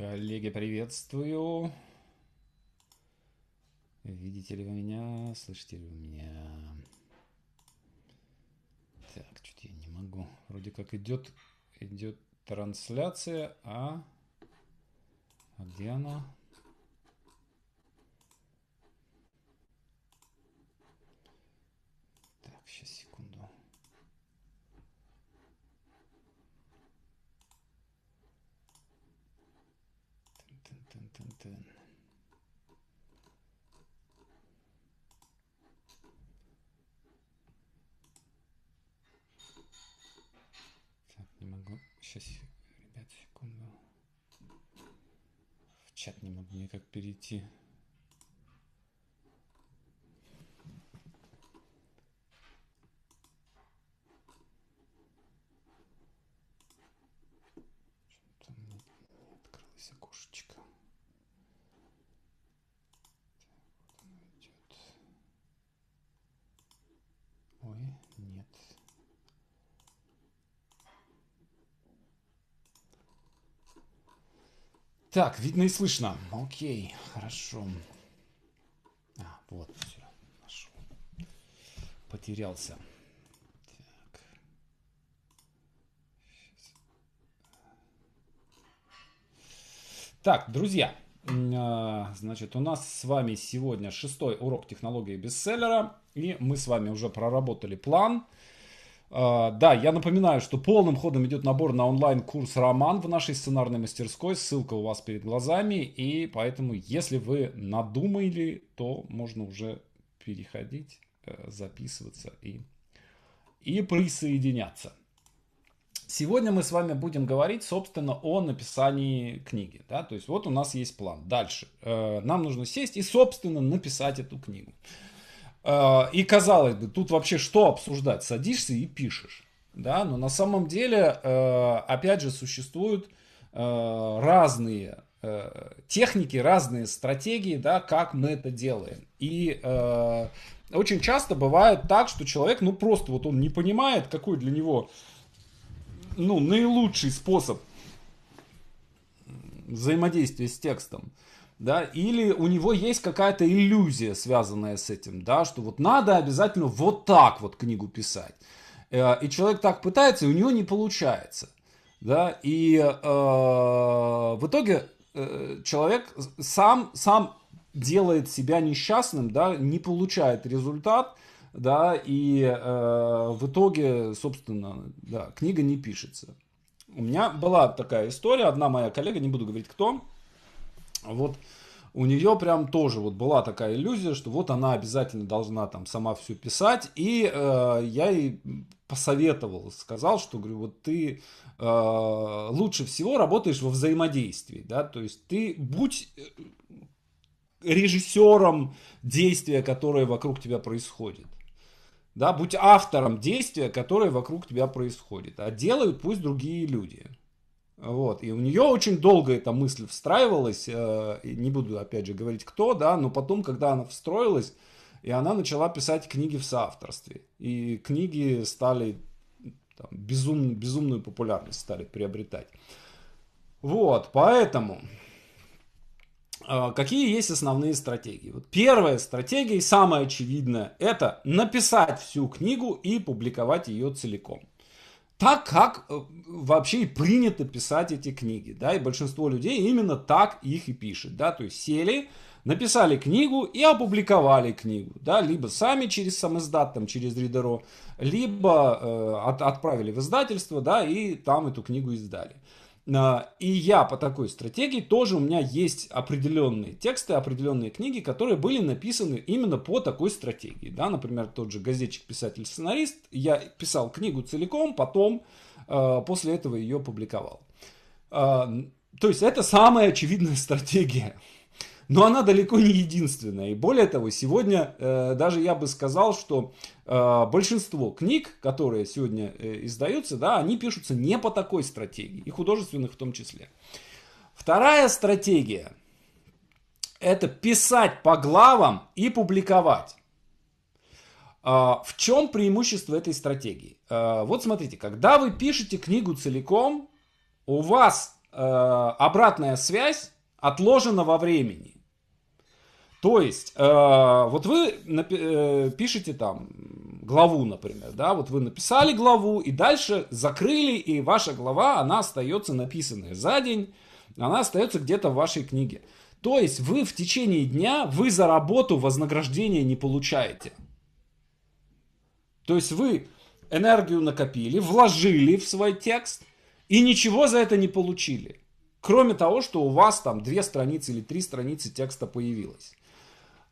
Коллеги, приветствую. Видите ли вы меня? Слышите ли вы меня? Так, что-то я не могу. Вроде как идет, идет трансляция, а... А где она? Так, сейчас, секунду. мне как перейти Так, видно и слышно. Окей, хорошо. А, вот, все, нашел. Потерялся. Так. так, друзья, а, значит, у нас с вами сегодня шестой урок технологии бестселлера, и мы с вами уже проработали план. А, да, я напоминаю, что полным ходом идет набор на онлайн-курс «Роман» в нашей сценарной мастерской. Ссылка у вас перед глазами. И поэтому, если вы надумали, то можно уже переходить, э, записываться и, и присоединяться. Сегодня мы с вами будем говорить, собственно, о написании книги. Да? То есть вот у нас есть план. Дальше. Э, нам нужно сесть и, собственно, написать эту книгу. Э, и казалось бы, тут вообще что обсуждать? Садишься и пишешь. Да? Но на самом деле, э, опять же, существуют э, разные техники, разные стратегии, да, как мы это делаем. И э, очень часто бывает так, что человек, ну просто вот он не понимает, какой для него, ну, наилучший способ взаимодействия с текстом да, или у него есть какая-то иллюзия, связанная с этим, да, что вот надо обязательно вот так вот книгу писать. Э, и человек так пытается, и у него не получается. Да, и э, в итоге э, человек сам, сам делает себя несчастным, да, не получает результат, да, и э, в итоге, собственно, да, книга не пишется. У меня была такая история, одна моя коллега, не буду говорить кто, а вот у нее прям тоже вот была такая иллюзия, что вот она обязательно должна там сама все писать. И э, я ей посоветовал, сказал, что, говорю, вот ты э, лучше всего работаешь во взаимодействии, да, то есть ты будь э, режиссером действия, которое вокруг тебя происходит. Да, будь автором действия, которое вокруг тебя происходит. А делают пусть другие люди. Вот. И у нее очень долго эта мысль встраивалась, э, не буду опять же говорить кто, да, но потом, когда она встроилась, и она начала писать книги в соавторстве. И книги стали там, безум, безумную популярность стали приобретать. Вот, поэтому э, какие есть основные стратегии? Вот первая стратегия, и самая очевидная, это написать всю книгу и публиковать ее целиком так, как э, вообще и принято писать эти книги, да, и большинство людей именно так их и пишет, да, то есть сели, написали книгу и опубликовали книгу, да, либо сами через сам там, через Ридеро, либо э, от, отправили в издательство, да, и там эту книгу издали. А, и я по такой стратегии тоже у меня есть определенные тексты, определенные книги, которые были написаны именно по такой стратегии. Да, например, тот же газетчик, писатель, сценарист. Я писал книгу целиком, потом а, после этого ее публиковал. А, то есть это самая очевидная стратегия. Но она далеко не единственная. И более того, сегодня э, даже я бы сказал, что э, большинство книг, которые сегодня э, издаются, да, они пишутся не по такой стратегии, и художественных в том числе. Вторая стратегия – это писать по главам и публиковать. А, в чем преимущество этой стратегии? А, вот смотрите, когда вы пишете книгу целиком, у вас э, обратная связь отложена во времени. То есть, э, вот вы э, пишете там главу, например, да, вот вы написали главу, и дальше закрыли, и ваша глава, она остается написанная за день, она остается где-то в вашей книге. То есть вы в течение дня, вы за работу вознаграждения не получаете. То есть вы энергию накопили, вложили в свой текст, и ничего за это не получили. Кроме того, что у вас там две страницы или три страницы текста появилось.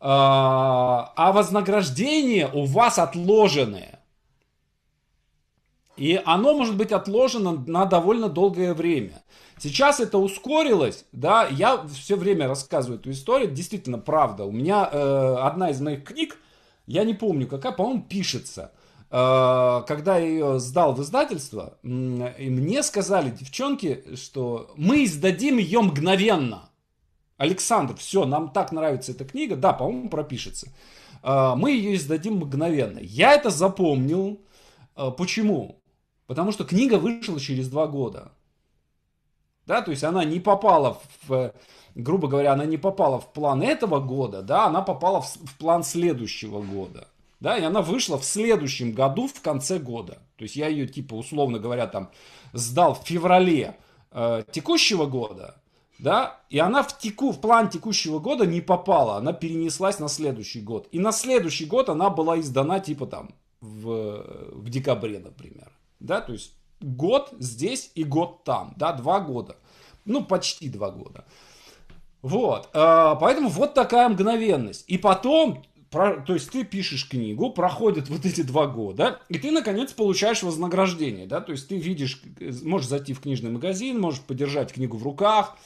А, а вознаграждение у вас отложенное. И оно может быть отложено на довольно долгое время. Сейчас это ускорилось, да, я все время рассказываю эту историю, действительно правда. У меня э, одна из моих книг, я не помню какая, по-моему, пишется. Э, когда я ее сдал в издательство, и мне сказали девчонки, что мы издадим ее мгновенно. Александр, все, нам так нравится эта книга, да, по-моему, пропишется. А, мы ее издадим мгновенно. Я это запомнил. А, почему? Потому что книга вышла через два года. Да, то есть она не попала в, грубо говоря, она не попала в план этого года, да, она попала в, в план следующего года. Да, и она вышла в следующем году, в конце года. То есть я ее, типа, условно говоря, там сдал в феврале э, текущего года, да, и она в, теку, в план текущего года не попала, она перенеслась на следующий год. И на следующий год она была издана типа там в, в декабре, например, да, то есть год здесь и год там, да, два года, ну почти два года. Вот, а, поэтому вот такая мгновенность. И потом, то есть ты пишешь книгу, проходят вот эти два года, и ты, наконец, получаешь вознаграждение, да, то есть ты видишь, э, можешь зайти в книжный магазин, можешь подержать книгу в руках,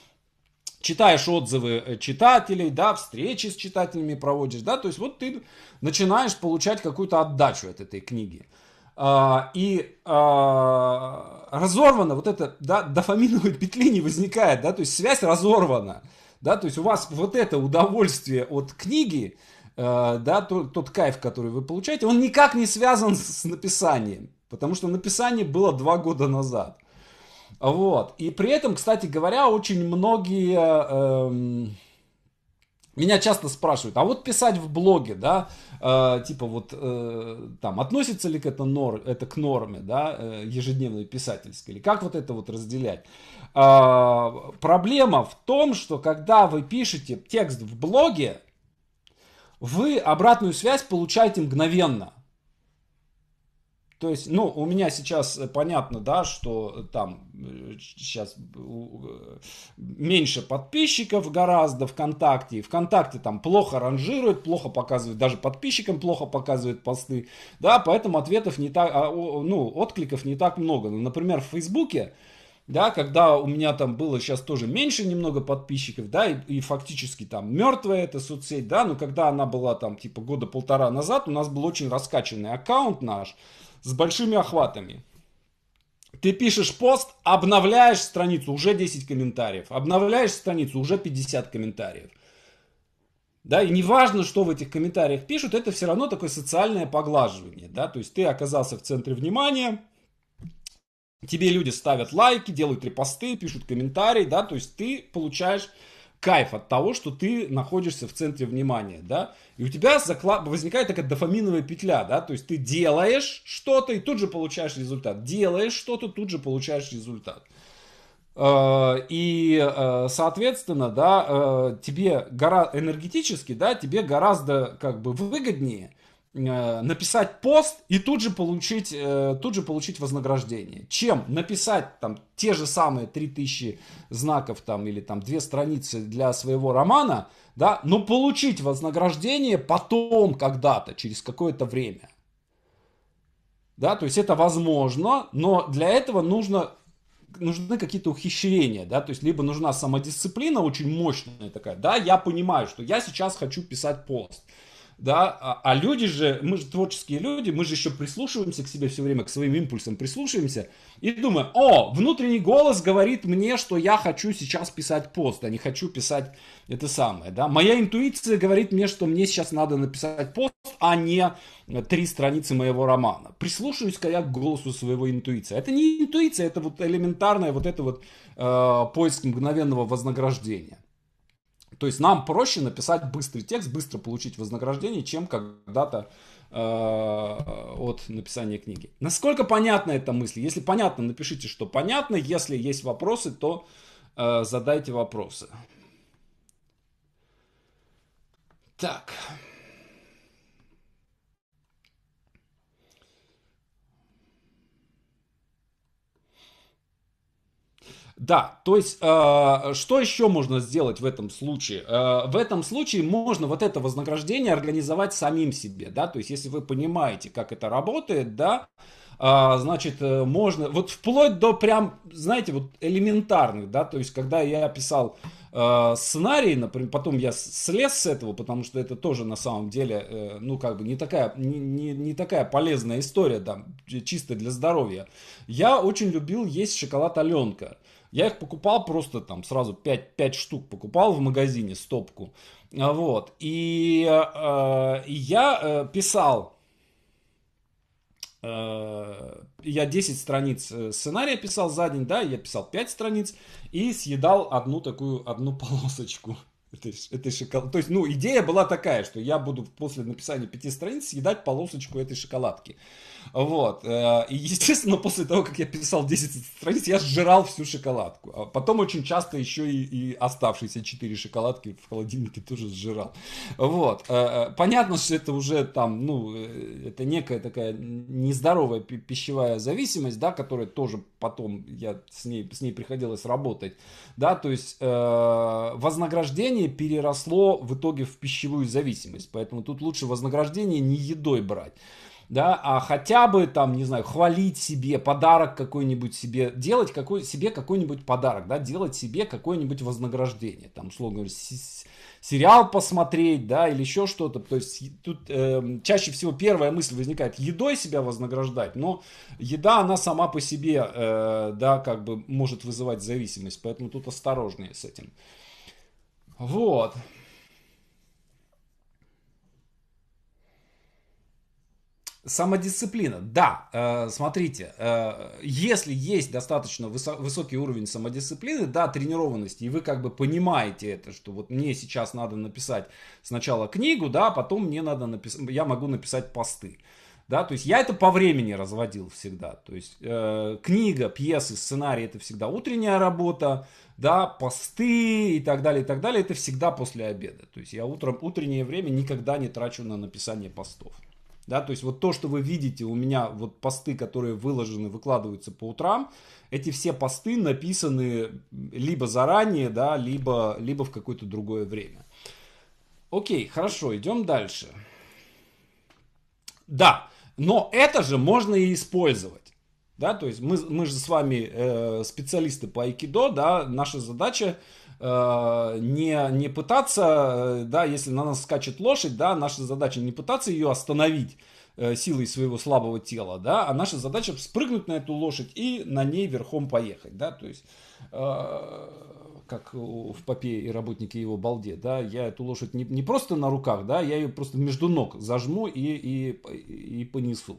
читаешь отзывы э, читателей, да, встречи с читателями проводишь, да, то есть вот ты начинаешь получать какую-то отдачу от этой книги. А, и а, разорвана вот эта, да, дофаминовой петли не возникает, да, то есть связь разорвана, да, то есть у вас вот это удовольствие от книги, э, да, тот, тот кайф, который вы получаете, он никак не связан с написанием, потому что написание было два года назад. Вот. И при этом, кстати говоря, очень многие... Эм, меня часто спрашивают, а вот писать в блоге, да, э, типа вот э, там относится ли к это, нор, это к норме, да, э, ежедневной писательской, или как вот это вот разделять? Э, проблема в том, что когда вы пишете текст в блоге, вы обратную связь получаете мгновенно. То есть, ну, у меня сейчас э, понятно, да, что э, там сейчас э, меньше подписчиков гораздо ВКонтакте. И ВКонтакте там плохо ранжирует, плохо показывает, даже подписчикам плохо показывает посты. Да, поэтому ответов не так, а, ну, откликов не так много. Ну, например, в Фейсбуке, да, когда у меня там было сейчас тоже меньше немного подписчиков, да, и, и фактически там мертвая эта соцсеть, да, но когда она была там типа года полтора назад, у нас был очень раскачанный аккаунт наш, с большими охватами. Ты пишешь пост, обновляешь страницу, уже 10 комментариев. Обновляешь страницу, уже 50 комментариев. Да, и неважно, что в этих комментариях пишут, это все равно такое социальное поглаживание, да, то есть ты оказался в центре внимания, тебе люди ставят лайки, делают репосты, пишут комментарии, да, то есть ты получаешь кайф от того, что ты находишься в центре внимания, да, и у тебя заклад... возникает такая дофаминовая петля, да, то есть ты делаешь что-то и тут же получаешь результат, делаешь что-то, тут же получаешь результат. Э, и, э, соответственно, да, э, тебе гора... энергетически, да, тебе гораздо как бы выгоднее – Э, написать пост и тут же получить, э, тут же получить вознаграждение. Чем написать там те же самые 3000 знаков там или там две страницы для своего романа, да, но получить вознаграждение потом когда-то, через какое-то время. Да, то есть это возможно, но для этого нужно нужны какие-то ухищрения, да, то есть либо нужна самодисциплина очень мощная такая, да, я понимаю, что я сейчас хочу писать пост, да, а, а люди же, мы же творческие люди, мы же еще прислушиваемся к себе все время, к своим импульсам прислушиваемся и думаем, о, внутренний голос говорит мне, что я хочу сейчас писать пост, а не хочу писать это самое, да, моя интуиция говорит мне, что мне сейчас надо написать пост, а не э, три страницы моего романа. Прислушиваюсь-ка я к голосу своего интуиции. Это не интуиция, это вот элементарное вот это вот э, поиск мгновенного вознаграждения. То есть нам проще написать быстрый текст, быстро получить вознаграждение, чем когда-то э, от написания книги. Насколько понятна эта мысль? Если понятно, напишите, что понятно. Если есть вопросы, то э, задайте вопросы. Так. Да, то есть, э, что еще можно сделать в этом случае? Э, в этом случае можно вот это вознаграждение организовать самим себе, да, то есть, если вы понимаете, как это работает, да, э, значит, э, можно, вот вплоть до прям, знаете, вот элементарных, да, то есть, когда я писал э, сценарий, например, потом я слез с этого, потому что это тоже на самом деле, э, ну, как бы не такая, не, не, не такая полезная история, да, чисто для здоровья. Я очень любил есть шоколад Аленка. Я их покупал просто там сразу 5, 5 штук покупал в магазине стопку. А, вот. И э, э я э, писал э, я 10 страниц сценария писал за день, да, я писал 5 страниц и съедал одну такую, одну полосочку этой, этой шоколад... То есть, ну, идея была такая, что я буду после написания пяти страниц съедать полосочку этой шоколадки. Вот. Э, и, естественно, после того, как я писал 10 страниц, я сжирал всю шоколадку. А потом очень часто еще и, и оставшиеся 4 шоколадки в холодильнике тоже сжирал. Вот. Э, э, понятно, что это уже там, ну, это некая такая нездоровая пищевая зависимость, да, которая тоже потом я с ней, с ней приходилось работать. Да, то есть вознаграждение переросло в итоге в пищевую зависимость. Поэтому тут лучше вознаграждение не едой брать да, а хотя бы там, не знаю, хвалить себе, подарок какой-нибудь себе, делать какой, себе какой-нибудь подарок, да, делать себе какое-нибудь вознаграждение, там, условно говоря, сериал посмотреть, да, или еще что-то. То есть тут э, чаще всего первая мысль возникает едой себя вознаграждать, но еда она сама по себе, э, да, как бы может вызывать зависимость, поэтому тут осторожнее с этим. Вот. Самодисциплина. Да, э, смотрите, э, если есть достаточно высокий уровень самодисциплины, да, тренированности, и вы как бы понимаете это, что вот мне сейчас надо написать сначала книгу, да, а потом мне надо написать, я могу написать посты. Да, то есть я это по времени разводил всегда. То есть э, книга, пьесы, сценарий это всегда утренняя работа, да, посты и так далее, и так далее, это всегда после обеда. То есть я утром, утреннее время никогда не трачу на написание постов да, то есть вот то, что вы видите у меня, вот посты, которые выложены, выкладываются по утрам, эти все посты написаны либо заранее, да, либо, либо в какое-то другое время. Окей, хорошо, идем дальше. Да, но это же можно и использовать. Да, то есть мы, мы же с вами э, специалисты по айкидо, да, наша задача э, Э, не, не пытаться, э, да, если на нас скачет лошадь, да, наша задача не пытаться ее остановить э, силой своего слабого тела, да, а наша задача спрыгнуть на эту лошадь и на ней верхом поехать, да, то есть как в Попе и работники его балде, да, я эту лошадь не, не просто на руках, да, я ее просто между ног зажму и, и, и понесу.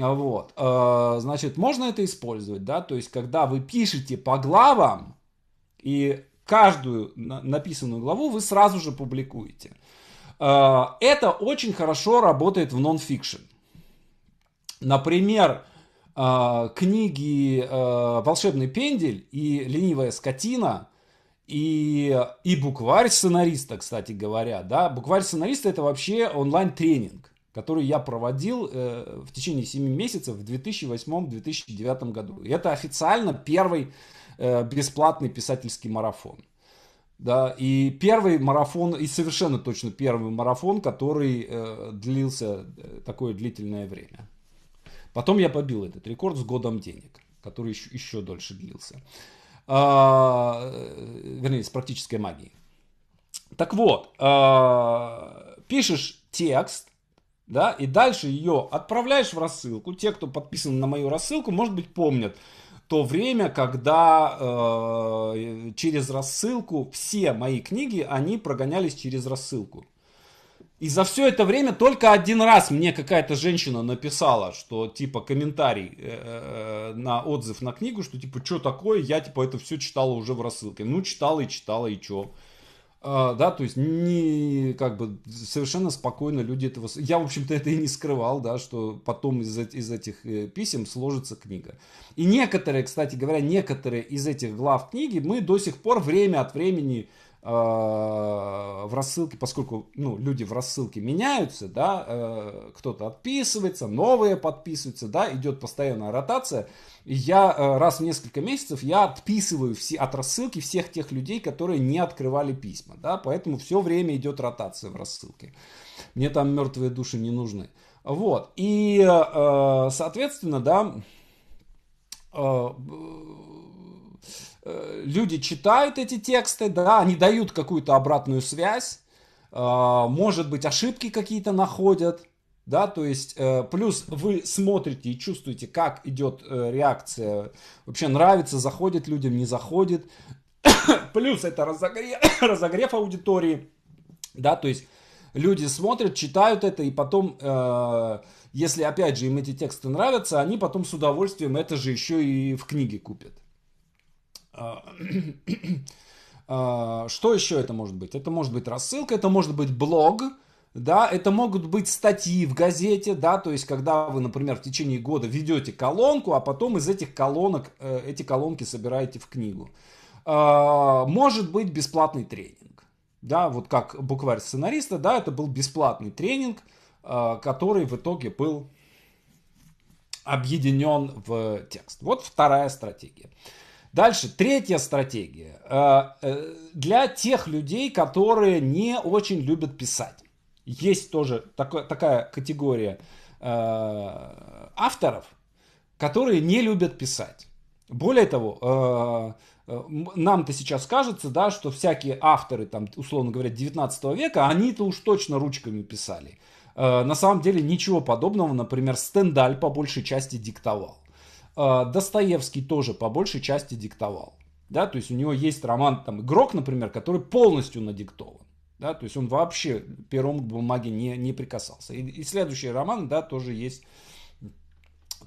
А вот, значит, можно это использовать, да, то есть, когда вы пишете по главам, и каждую написанную главу вы сразу же публикуете. Э, это очень хорошо работает в нон-фикшн. Например, э, книги э, «Волшебный пендель» и «Ленивая скотина» и, и букварь сценариста, кстати говоря. Да? Букварь сценариста – это вообще онлайн-тренинг, который я проводил в течение 7 месяцев в 2008-2009 году. И это официально первый Э, бесплатный писательский марафон. Да, и первый марафон, и совершенно точно первый марафон, который э, длился э, такое длительное время. Потом я побил этот рекорд с годом денег, который еще, еще дольше длился. А, э, вернее, с практической магией. Так вот, а, пишешь текст, да, и дальше ее отправляешь в рассылку. Те, кто подписан на мою рассылку, может быть, помнят, то время, когда э, через рассылку все мои книги, они прогонялись через рассылку. И за все это время только один раз мне какая-то женщина написала, что типа комментарий э, э на отзыв на книгу, что типа что такое, я типа это все читала уже в рассылке. Ну читала и читала и что. А, да, то есть не как бы совершенно спокойно люди этого... Я, в общем-то, это и не скрывал, да, что потом из, из этих э, писем сложится книга. И некоторые, кстати говоря, некоторые из этих глав книги мы до сих пор время от времени а, в рассылке, поскольку ну, люди в рассылке меняются, да, э, кто-то отписывается, новые подписываются, да, идет постоянная ротация. И я э, раз в несколько месяцев я отписываю все, от рассылки всех тех людей, которые не открывали письма, да, поэтому все время идет ротация в рассылке. Мне там мертвые души не нужны. Вот, и, э, э соответственно, да, э, Э, люди читают эти тексты, да, они дают какую-то обратную связь, э, может быть, ошибки какие-то находят, да, то есть э, плюс вы смотрите и чувствуете, как идет реакция, вообще нравится, заходит людям, не заходит, плюс это разогрев, разогрев аудитории, да, то есть люди смотрят, читают это, и потом, если опять же им эти тексты нравятся, они потом с удовольствием это же еще и в книге купят. А, а, что еще это может быть? Это может быть рассылка, это может быть блог, да, это могут быть статьи в газете, да, то есть когда вы, например, в течение года ведете колонку, а потом из этих колонок, э, эти колонки собираете в книгу. А, может быть бесплатный тренинг, да, вот как букварь сценариста, да, это был бесплатный тренинг, который в итоге был объединен в текст. Вот вторая стратегия. Дальше, третья стратегия. Э, э, для тех людей, которые не очень любят писать. Есть тоже такое, такая категория э, авторов, которые не любят писать. Более того, нам-то сейчас кажется, да, что всякие авторы, там, условно говоря, 19 века, они-то уж точно ручками писали. На самом деле ничего подобного, например, Стендаль по большей части диктовал. А, Достоевский тоже по большей части диктовал. Да, то есть у него есть роман там «Игрок», например, который полностью надиктован. Да, то есть он вообще пером к бумаге не, не прикасался. И, и следующий роман, да, тоже есть.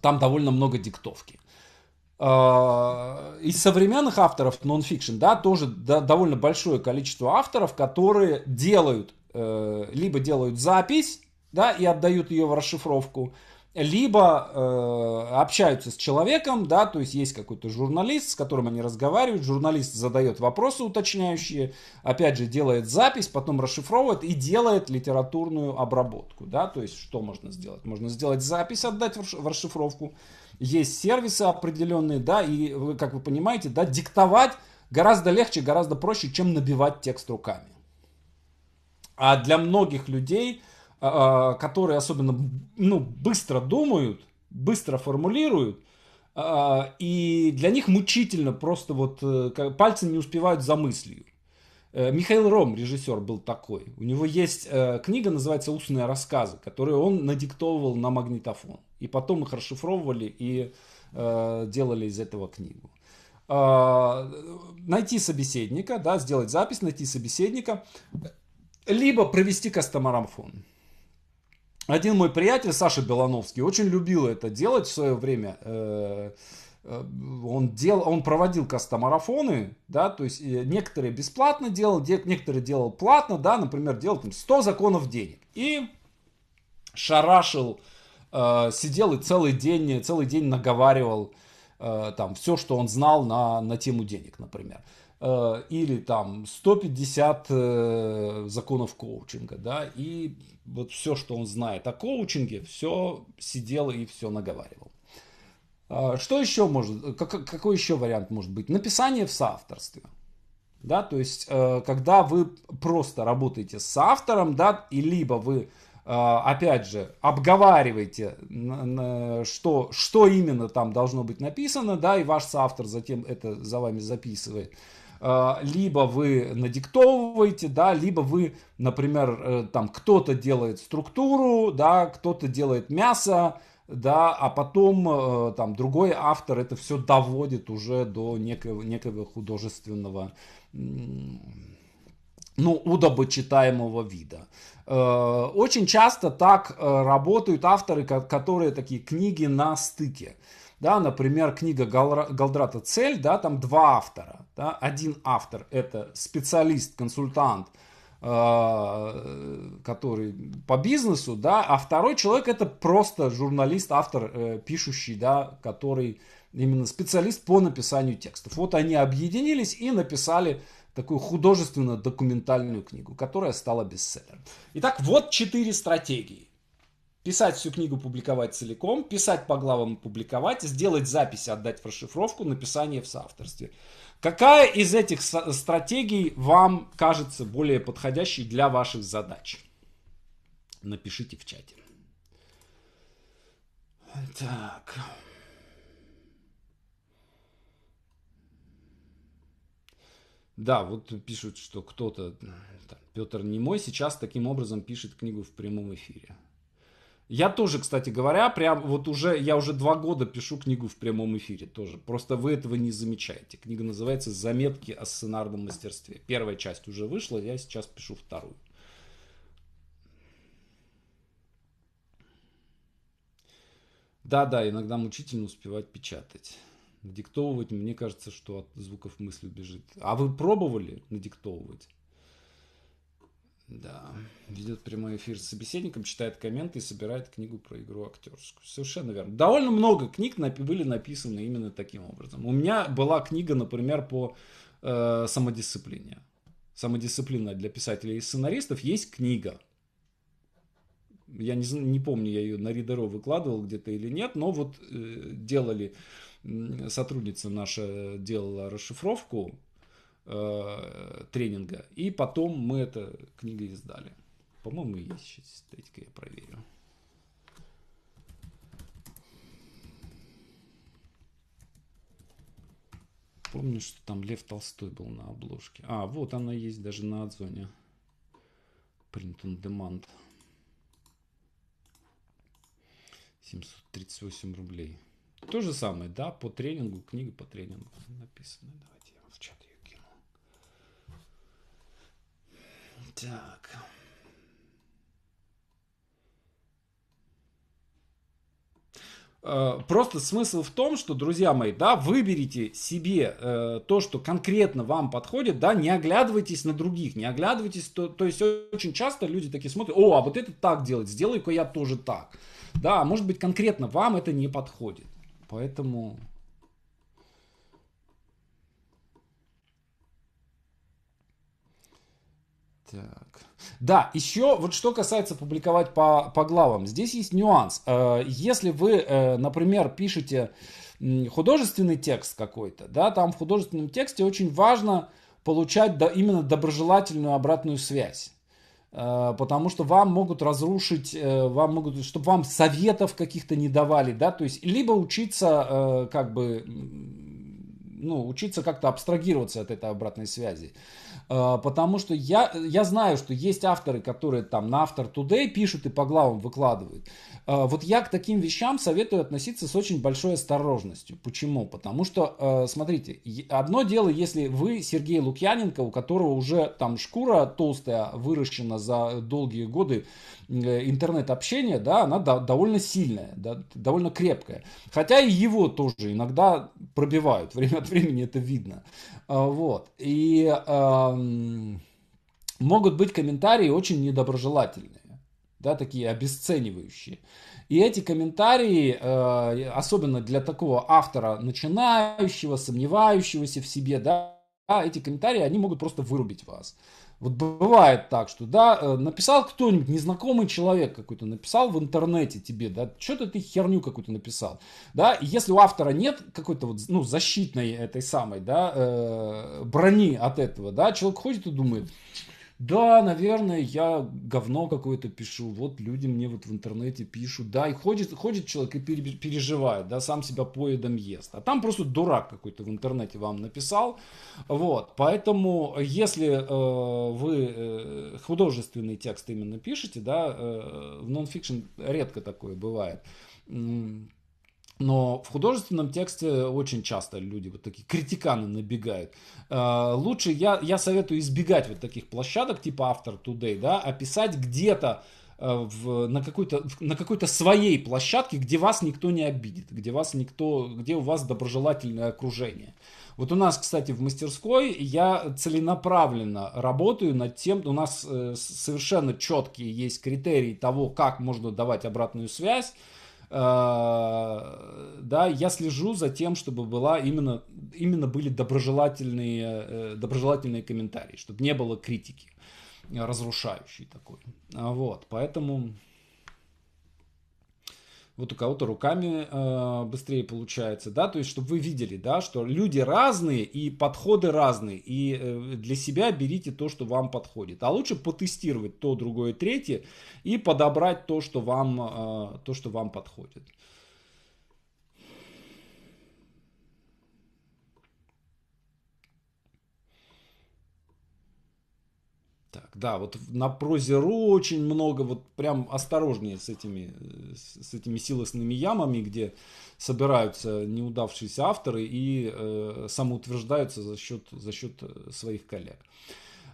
Там довольно много диктовки. А, из современных авторов нонфикшн, да, тоже да, довольно большое количество авторов, которые делают, э, либо делают запись, да, и отдают ее в расшифровку, либо э, общаются с человеком, да, то есть есть какой-то журналист, с которым они разговаривают, журналист задает вопросы уточняющие, опять же делает запись, потом расшифровывает и делает литературную обработку, да, то есть что можно сделать? Можно сделать запись, отдать в расшифровку, есть сервисы определенные, да, и вы, как вы понимаете, да, диктовать гораздо легче, гораздо проще, чем набивать текст руками. А для многих людей а, а, которые особенно ну, быстро думают, быстро формулируют, а, и для них мучительно просто вот э, пальцы не успевают за мыслью. Э, Михаил Ром, режиссер, был такой. У него есть э, книга, называется «Устные рассказы», которую он надиктовывал на магнитофон. И потом их расшифровывали и делали из этого книгу. Найти собеседника, да, сделать запись, найти собеседника, либо провести кастомарафон один мой приятель, Саша Белановский, очень любил это делать в свое время. Э, э, он, делал, он проводил кастомарафоны, да, то есть э, некоторые бесплатно делал, некоторые делал платно, да, например, делал там 100 законов денег. И шарашил, сидел и целый день, целый день наговаривал там все, что он знал на, на тему денег, например. Э, или там 150 э, законов коучинга, да, и вот все, что он знает о коучинге, все сидел и все наговаривал. А, что еще может, какой еще вариант может быть? Написание в соавторстве. Да, то есть, э, когда вы просто работаете с автором, да, и либо вы, опять же, обговариваете, что, что именно там должно быть написано, да, и ваш соавтор затем это за вами записывает – Э, либо вы надиктовываете, да, либо вы, например, э, там кто-то делает структуру, да, кто-то делает мясо, да, а потом э, там другой автор это все доводит уже до некого, некого художественного ну, удобочитаемого вида. Очень часто так работают авторы, которые такие книги на стыке. Да, например, книга Галдрата «Цель», да, там два автора. Да? Один автор – это специалист, консультант, э, который по бизнесу, да, а второй человек это просто журналист, автор, э, пишущий, да, который именно специалист по написанию текстов. Вот они объединились и написали такую художественно-документальную книгу, которая стала бестселлером. Итак, вот четыре стратегии. Писать всю книгу, публиковать целиком, писать по главам, публиковать, сделать запись, отдать в расшифровку, написание в соавторстве. Какая из этих стратегий вам кажется более подходящей для ваших задач? Напишите в чате. Так. Да, вот пишут, что кто-то, Петр Немой, сейчас таким образом пишет книгу в прямом эфире. Я тоже, кстати говоря, прям вот уже, я уже два года пишу книгу в прямом эфире тоже. Просто вы этого не замечаете. Книга называется «Заметки о сценарном мастерстве». Первая часть уже вышла, я сейчас пишу вторую. Да-да, иногда мучительно успевать печатать. Диктовывать, мне кажется, что от звуков мысли бежит. А вы пробовали надиктовывать? Да, ведет прямой эфир с собеседником, читает комменты и собирает книгу про игру актерскую. Совершенно верно. Довольно много книг были написаны именно таким образом. У меня была книга, например, по э, самодисциплине. Самодисциплина для писателей и сценаристов. Есть книга. Я не, не помню, я ее на Ридеро выкладывал где-то или нет, но вот э, делали сотрудница наша делала расшифровку э, тренинга. И потом мы это книгой издали. По-моему, есть. Сейчас дайте я проверю. Помню, что там Лев Толстой был на обложке. А, вот она есть даже на Адзоне. Print on Demand. 738 рублей. То же самое, да, по тренингу, книга по тренингу написана. Давай. Так. Э, просто смысл в том, что, друзья мои, да, выберите себе э, то, что конкретно вам подходит, да, не оглядывайтесь на других, не оглядывайтесь, то, то есть очень часто люди такие смотрят, о, а вот это так делать, сделай-ка я тоже так, да, а может быть конкретно вам это не подходит, поэтому Так. Да, еще вот что касается публиковать по, по главам. Здесь есть нюанс. Э, если вы, э, например, пишете художественный текст какой-то, да, там в художественном тексте очень важно получать именно доброжелательную обратную связь э, потому что вам могут разрушить, вам могут, чтобы вам советов каких-то не давали, да, то есть либо учиться как бы ну, учиться как-то абстрагироваться от этой обратной связи. А, потому что я, я знаю, что есть авторы, которые там на автор Today пишут и по главам выкладывают. А, вот я к таким вещам советую относиться с очень большой осторожностью. Почему? Потому что, а, смотрите, одно дело, если вы Сергей Лукьяненко, у которого уже там шкура толстая, выращена за долгие годы э, интернет-общения, да, она довольно сильная, да, довольно крепкая. Хотя и его тоже иногда пробивают время от времени это видно. А, вот. И э, могут быть комментарии очень недоброжелательные, да, такие обесценивающие. И эти комментарии, э, особенно для такого автора, начинающего, сомневающегося в себе, да, эти комментарии, они могут просто вырубить вас. Вот бывает так, что, да, э, написал кто-нибудь, незнакомый человек какой-то написал в интернете тебе, да, что-то ты херню какую-то написал, да, и если у автора нет какой-то вот, ну, защитной этой самой, да, э, брони от этого, да, человек ходит и думает, да, наверное, я говно какое-то пишу, вот люди мне вот в интернете пишут, да, и ходит, ходит человек и переживает, да, сам себя поедом ест, а там просто дурак какой-то в интернете вам написал, вот, поэтому если э, вы э, художественный текст именно пишете, да, э, в нонфикшн редко такое бывает, но в художественном тексте очень часто люди, вот такие критиканы набегают. Э, лучше я, я советую избегать вот таких площадок типа After Today, да, а писать где-то э, в, на какой-то на какой-то своей площадке, где вас никто не обидит, где вас никто, где у вас доброжелательное окружение. Вот у нас, кстати, в мастерской я целенаправленно работаю над тем, у нас э, совершенно четкие есть критерии того, как можно давать обратную связь Э, да, я слежу за тем, чтобы была именно, именно были доброжелательные, э, доброжелательные комментарии, чтобы не было критики разрушающей такой. Вот, поэтому вот у кого-то руками э, быстрее получается, да, то есть, чтобы вы видели, да, что люди разные и подходы разные, и э, для себя берите то, что вам подходит, а лучше потестировать то, другое, третье и подобрать то, что вам, э, то, что вам подходит. да, вот на прозеру очень много, вот прям осторожнее с этими, э, с этими силосными ямами, где собираются неудавшиеся авторы и э, самоутверждаются за счет, за счет э, своих коллег.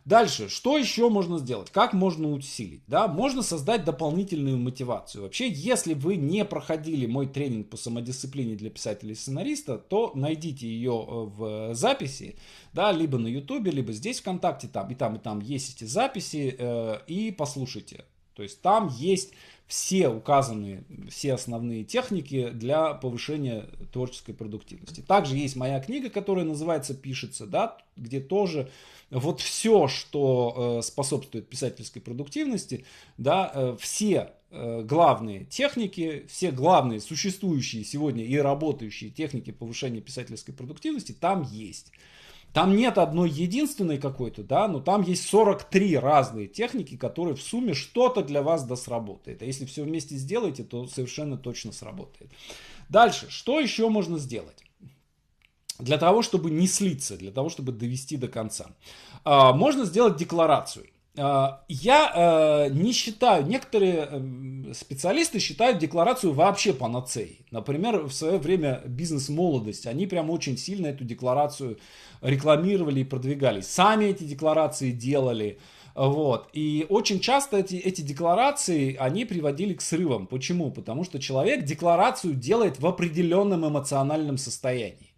Дальше, что еще можно сделать? Как можно усилить? Да, можно создать дополнительную мотивацию. Вообще, если вы не проходили мой тренинг по самодисциплине для писателя и сценариста, то найдите ее э, в э, записи, да, либо на ютубе, либо здесь ВКонтакте, там и там и там есть эти записи, э, и послушайте. То есть там есть все указанные, все основные техники для повышения творческой продуктивности. Также есть моя книга, которая называется «Пишется», да, где тоже вот все, что э, способствует писательской продуктивности, да, э, все э, главные техники, все главные существующие сегодня и работающие техники повышения писательской продуктивности там есть. Там нет одной единственной какой-то, да, но там есть 43 разные техники, которые в сумме что-то для вас да сработает. А если все вместе сделаете, то совершенно точно сработает. Дальше, что еще можно сделать? для того, чтобы не слиться, для того, чтобы довести до конца. А, можно сделать декларацию. А, я э, не считаю, некоторые эм, специалисты считают декларацию вообще панацеей. Например, в свое время бизнес молодость, они прям очень сильно эту декларацию рекламировали и продвигали. Сами эти декларации делали. Вот. И очень часто эти, эти декларации, они приводили к срывам. Почему? Потому что человек декларацию делает в определенном эмоциональном состоянии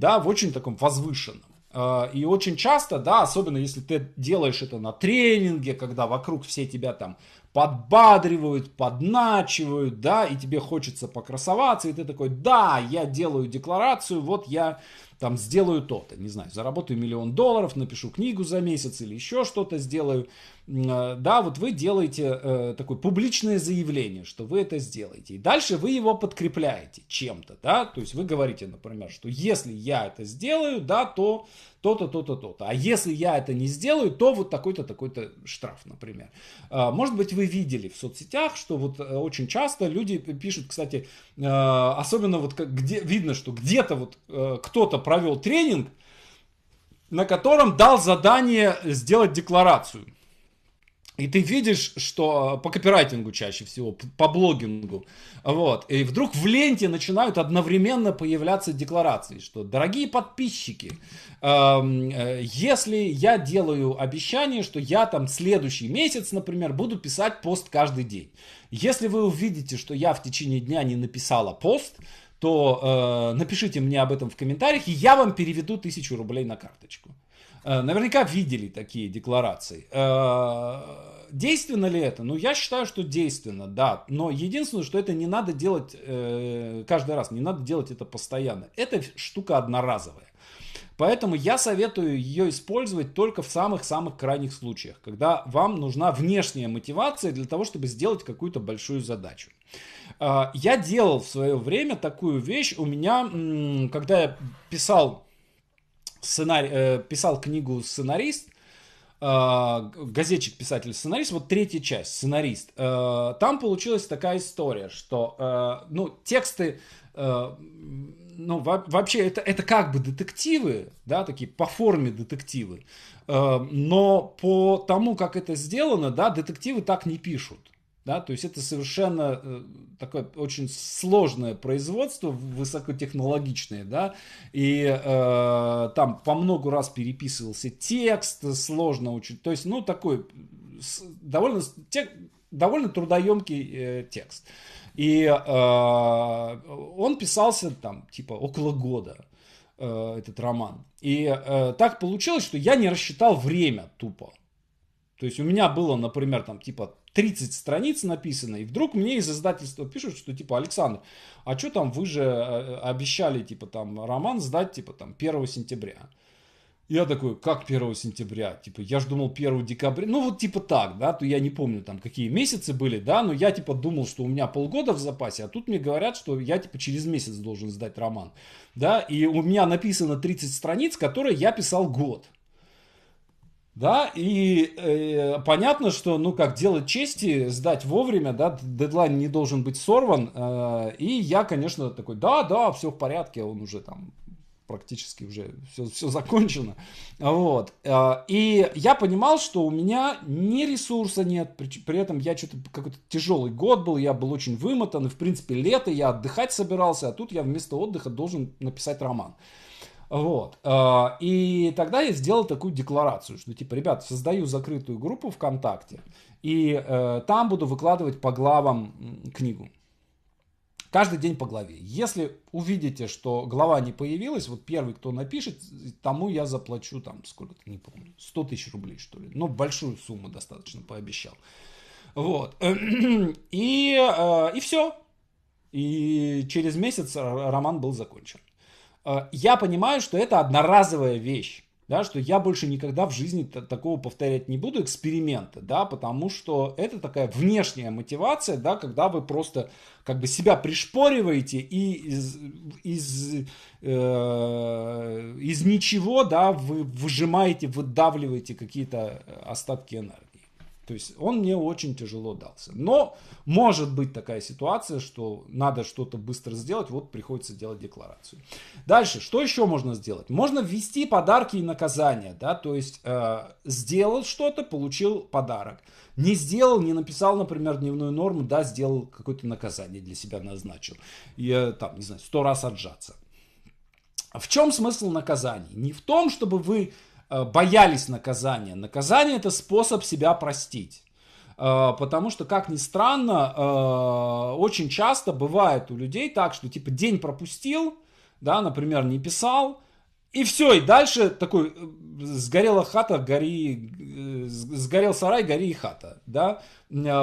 да, в очень таком возвышенном. А, и очень часто, да, особенно если ты делаешь это на тренинге, когда вокруг все тебя там подбадривают, подначивают, да, и тебе хочется покрасоваться, и ты такой, да, я делаю декларацию, вот я там сделаю то-то, не знаю, заработаю миллион долларов, напишу книгу за месяц или еще что-то сделаю. Э, да, вот вы делаете э, такое публичное заявление, что вы это сделаете. И дальше вы его подкрепляете чем-то, да, то есть вы говорите, например, что если я это сделаю, да, то то-то, то-то, то-то. А если я это не сделаю, то вот такой-то, такой-то штраф, например. А, может быть, вы видели в соцсетях, что вот э, очень часто люди пишут, кстати, особенно вот где, видно, что где-то вот кто-то провел тренинг, на котором дал задание сделать декларацию. И ты видишь, что э, по копирайтингу чаще всего, по блогингу. Вот. И вдруг в ленте начинают одновременно появляться декларации, что дорогие подписчики, эм, э, если я делаю обещание, что я там следующий месяц, например, буду писать пост каждый день. Если вы увидите, что я в течение дня не написала пост, то э, напишите мне об этом в комментариях, и я вам переведу тысячу рублей на карточку. Э, наверняка видели такие декларации. Э, действенно ли это? Ну, я считаю, что действенно, да. Но единственное, что это не надо делать э, каждый раз, не надо делать это постоянно. Это штука одноразовая. Поэтому я советую ее использовать только в самых-самых крайних случаях, когда вам нужна внешняя мотивация для того, чтобы сделать какую-то большую задачу. А, я делал в свое время такую вещь. У меня, когда я писал, сценарий, э, писал книгу «Сценарист», а, газетчик, писатель, сценарист, вот третья часть, сценарист, э, там получилась такая история, что, э, ну, тексты, ну, вообще, это, это как бы детективы, да, такие по форме детективы, но по тому, как это сделано, да, детективы так не пишут. Да, то есть это совершенно э, такое очень сложное производство, высокотехнологичное, да, и э, там по много раз переписывался текст, сложно очень, то есть, ну, такой довольно, тек, довольно трудоемкий э, текст. И э, он писался там, типа, около года, э, этот роман. И э, так получилось, что я не рассчитал время тупо. То есть у меня было, например, там типа 30 страниц написано, и вдруг мне из издательства пишут, что типа, Александр, а что там вы же э, э, обещали, типа, там, роман сдать, типа, там, 1 сентября. Я такой, как 1 сентября? Типа, я же думал 1 декабря. Ну, вот типа так, да, то я не помню там, какие месяцы были, да, но я типа думал, что у меня полгода в запасе, а тут мне говорят, что я типа через месяц должен сдать роман, да, и у меня написано 30 страниц, которые я писал год. Да, и э, понятно, что, ну, как делать чести, сдать вовремя, да, дедлайн не должен быть сорван. Э, и я, конечно, такой, да, да, все в порядке, он уже там практически уже все, все закончено. Вот. Э, и я понимал, что у меня ни ресурса нет, при, при этом я что-то какой-то тяжелый год был, я был очень вымотан, и в принципе лето, я отдыхать собирался, а тут я вместо отдыха должен написать роман. Вот. А, и тогда я сделал такую декларацию, что типа, ребят, создаю закрытую группу ВКонтакте, и э, там буду выкладывать по главам книгу. Каждый день по главе. Если увидите, что глава не появилась, вот первый, кто напишет, тому я заплачу там сколько-то, не помню, 100 тысяч рублей, что ли. Ну, большую сумму достаточно пообещал. Вот. И, э, и все. И через месяц роман был закончен. Э, я понимаю, что это одноразовая вещь. Да, что я больше никогда в жизни такого повторять не буду, эксперименты, да, потому что это такая внешняя мотивация, да, когда вы просто как бы себя пришпориваете и из, из, э, из ничего, да, вы выжимаете, выдавливаете какие-то э, остатки энергии. То есть он мне очень тяжело дался. Но может быть такая ситуация, что надо что-то быстро сделать, вот приходится делать декларацию. Дальше, что еще можно сделать? Можно ввести подарки и наказания, да, то есть э, сделал что-то, получил подарок. Не сделал, не написал, например, дневную норму, да, сделал какое-то наказание для себя назначил. И э, там, не знаю, сто раз отжаться. В чем смысл наказаний? Не в том, чтобы вы Э, боялись наказания. Наказание это способ себя простить. Э, потому что, как ни странно, э, очень часто бывает у людей так, что типа день пропустил, да, например, не писал, и все, и дальше такой, сгорела хата, гори, сгорел сарай, гори и хата, да,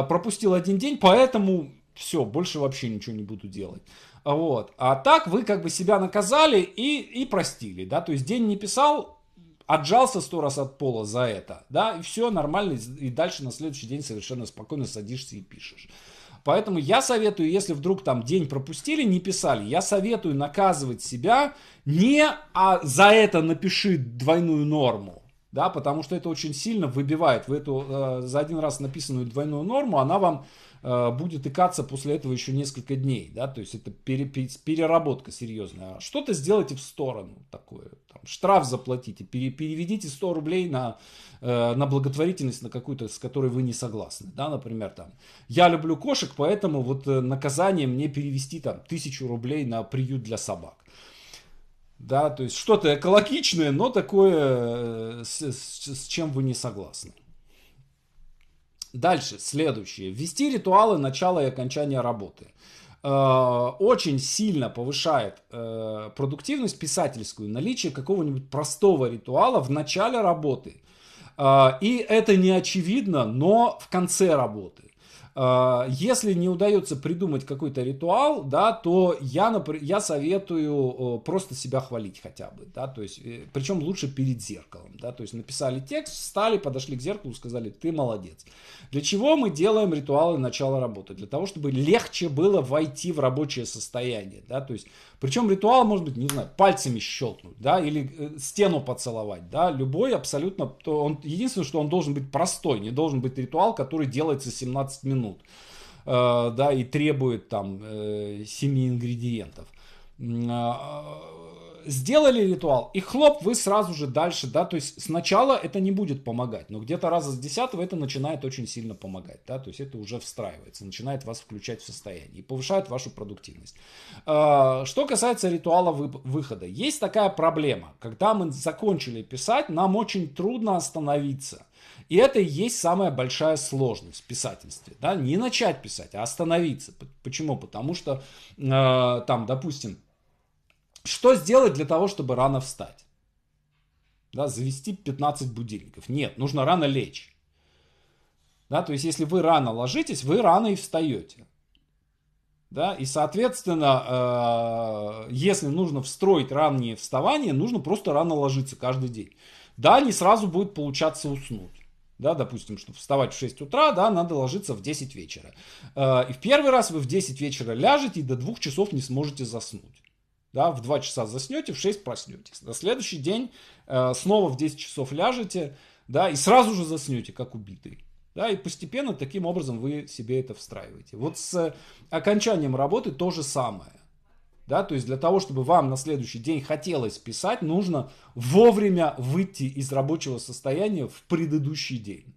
пропустил один день, поэтому все, больше вообще ничего не буду делать. Вот. А так вы как бы себя наказали и, и простили, да, то есть день не писал, отжался сто раз от пола за это, да, и все нормально, и дальше на следующий день совершенно спокойно садишься и пишешь. Поэтому я советую, если вдруг там день пропустили, не писали, я советую наказывать себя не а за это напиши двойную норму, да, потому что это очень сильно выбивает. Вы эту э, за один раз написанную двойную норму, она вам Э, будет икаться после этого еще несколько дней, да, то есть это переработка серьезная. А что-то сделайте в сторону такое, там, штраф заплатите, переведите 100 рублей на, э, на благотворительность, на какую-то, с которой вы не согласны, да, например, там, я люблю кошек, поэтому вот э, наказание мне перевести там тысячу рублей на приют для собак. Да, то есть что-то экологичное, но такое, с, с, с чем вы не согласны. Дальше, следующее. Ввести ритуалы начала и окончания работы. Э, очень сильно повышает э, продуктивность писательскую наличие какого-нибудь простого ритуала в начале работы. Э, и это не очевидно, но в конце работы. А, если не удается придумать какой-то ритуал, да, то я, например, я советую просто себя хвалить хотя бы, да, то есть, э, причем лучше перед зеркалом, да, то есть написали текст, встали, подошли к зеркалу, сказали, ты молодец. Для чего мы делаем ритуалы начала работы? Для того, чтобы легче было войти в рабочее состояние, да, то есть причем ритуал может быть, не знаю, пальцами щелкнуть, да, или э, стену поцеловать, да, любой абсолютно, То он, единственное, что он должен быть простой, не должен быть ритуал, который делается 17 минут, э, да, и требует там э, 7 ингредиентов а, сделали ритуал, и хлоп, вы сразу же дальше, да, то есть сначала это не будет помогать, но где-то раза с десятого это начинает очень сильно помогать, да, то есть это уже встраивается, начинает вас включать в состояние и повышает вашу продуктивность. А, что касается ритуала выхода, есть такая проблема, когда мы закончили писать, нам очень трудно остановиться. И это и есть самая большая сложность в писательстве. Да? Не начать писать, а остановиться. Почему? Потому что, э, там, допустим, что сделать для того, чтобы рано встать? Да, завести 15 будильников. Нет, нужно рано лечь. Да, то есть, если вы рано ложитесь, вы рано и встаете. Да, и, соответственно, э, если нужно встроить раннее вставание, нужно просто рано ложиться каждый день. Да, не сразу будет получаться уснуть. Да, допустим, что вставать в 6 утра, да, надо ложиться в 10 вечера. Э, и в первый раз вы в 10 вечера ляжете и до 2 часов не сможете заснуть да, в 2 часа заснете, в 6 проснетесь. На следующий день э, снова в 10 часов ляжете, да, и сразу же заснете, как убитый. Да, и постепенно таким образом вы себе это встраиваете. Вот с э, окончанием работы то же самое. Да, то есть для того, чтобы вам на следующий день хотелось писать, нужно вовремя выйти из рабочего состояния в предыдущий день.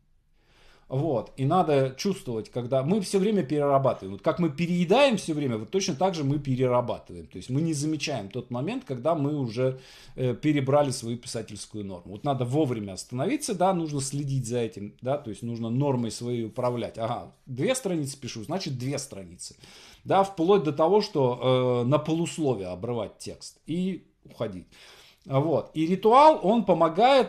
Вот. И надо чувствовать, когда мы все время перерабатываем. Вот как мы переедаем все время, вот точно так же мы перерабатываем. То есть мы не замечаем тот момент, когда мы уже э, перебрали свою писательскую норму. Вот надо вовремя остановиться, да, нужно следить за этим, да, то есть нужно нормой своей управлять. Ага, две страницы пишу, значит две страницы. Да, вплоть до того, что э, на полусловие обрывать текст и уходить. Вот. И ритуал, он помогает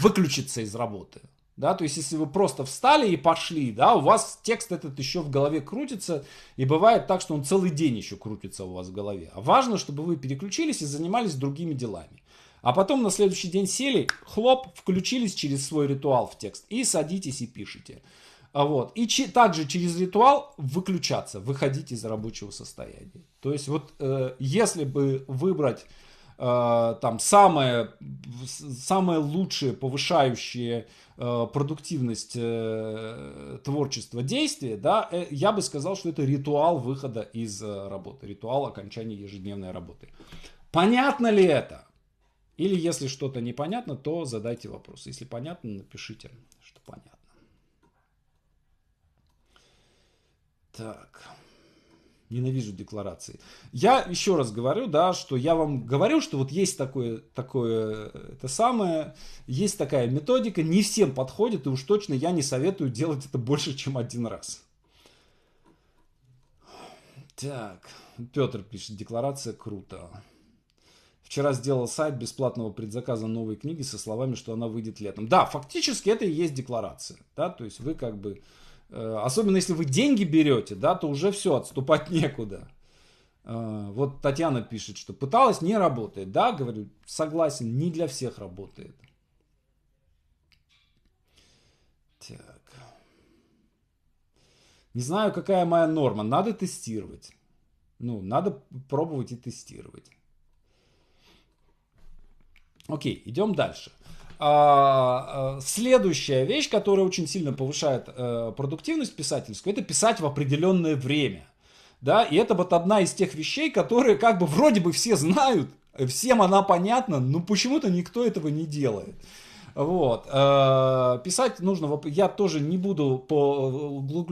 выключиться из работы да, то есть если вы просто встали и пошли, да, у вас текст этот еще в голове крутится, и бывает так, что он целый день еще крутится у вас в голове. А важно, чтобы вы переключились и занимались другими делами. А потом на следующий день сели, хлоп, включились через свой ритуал в текст и садитесь и пишите. А вот. И че, также через ритуал выключаться, выходить из рабочего состояния. То есть вот э, если бы выбрать Э, там самое, самое лучшее повышающее э, продуктивность э, творчества действия, да, я бы сказал, что это ритуал выхода из работы, ритуал окончания ежедневной работы. Понятно ли это? Или если что-то непонятно, то задайте вопрос. Если понятно, напишите, что понятно. Так. Ненавижу декларации. Я еще раз говорю, да, что я вам говорю, что вот есть такое, такое, это самое, есть такая методика, не всем подходит, и уж точно я не советую делать это больше, чем один раз. Так, Петр пишет, декларация круто. Вчера сделал сайт бесплатного предзаказа новой книги со словами, что она выйдет летом. Да, фактически это и есть декларация. Да? То есть вы как бы Э, особенно если вы деньги берете, да, то уже все, отступать некуда. Э, вот Татьяна пишет, что пыталась, не работает. Да, говорю, согласен, не для всех работает. Так. Не знаю, какая моя норма. Надо тестировать. Ну, надо пробовать и тестировать. Окей, идем дальше. А, э, следующая вещь, которая очень сильно повышает э, продуктивность писательскую, это писать в определенное время. Да, и это вот одна из тех вещей, которые как бы вроде бы все знают, всем она понятна, но почему-то никто этого не делает. Вот. Э, писать нужно, я тоже не буду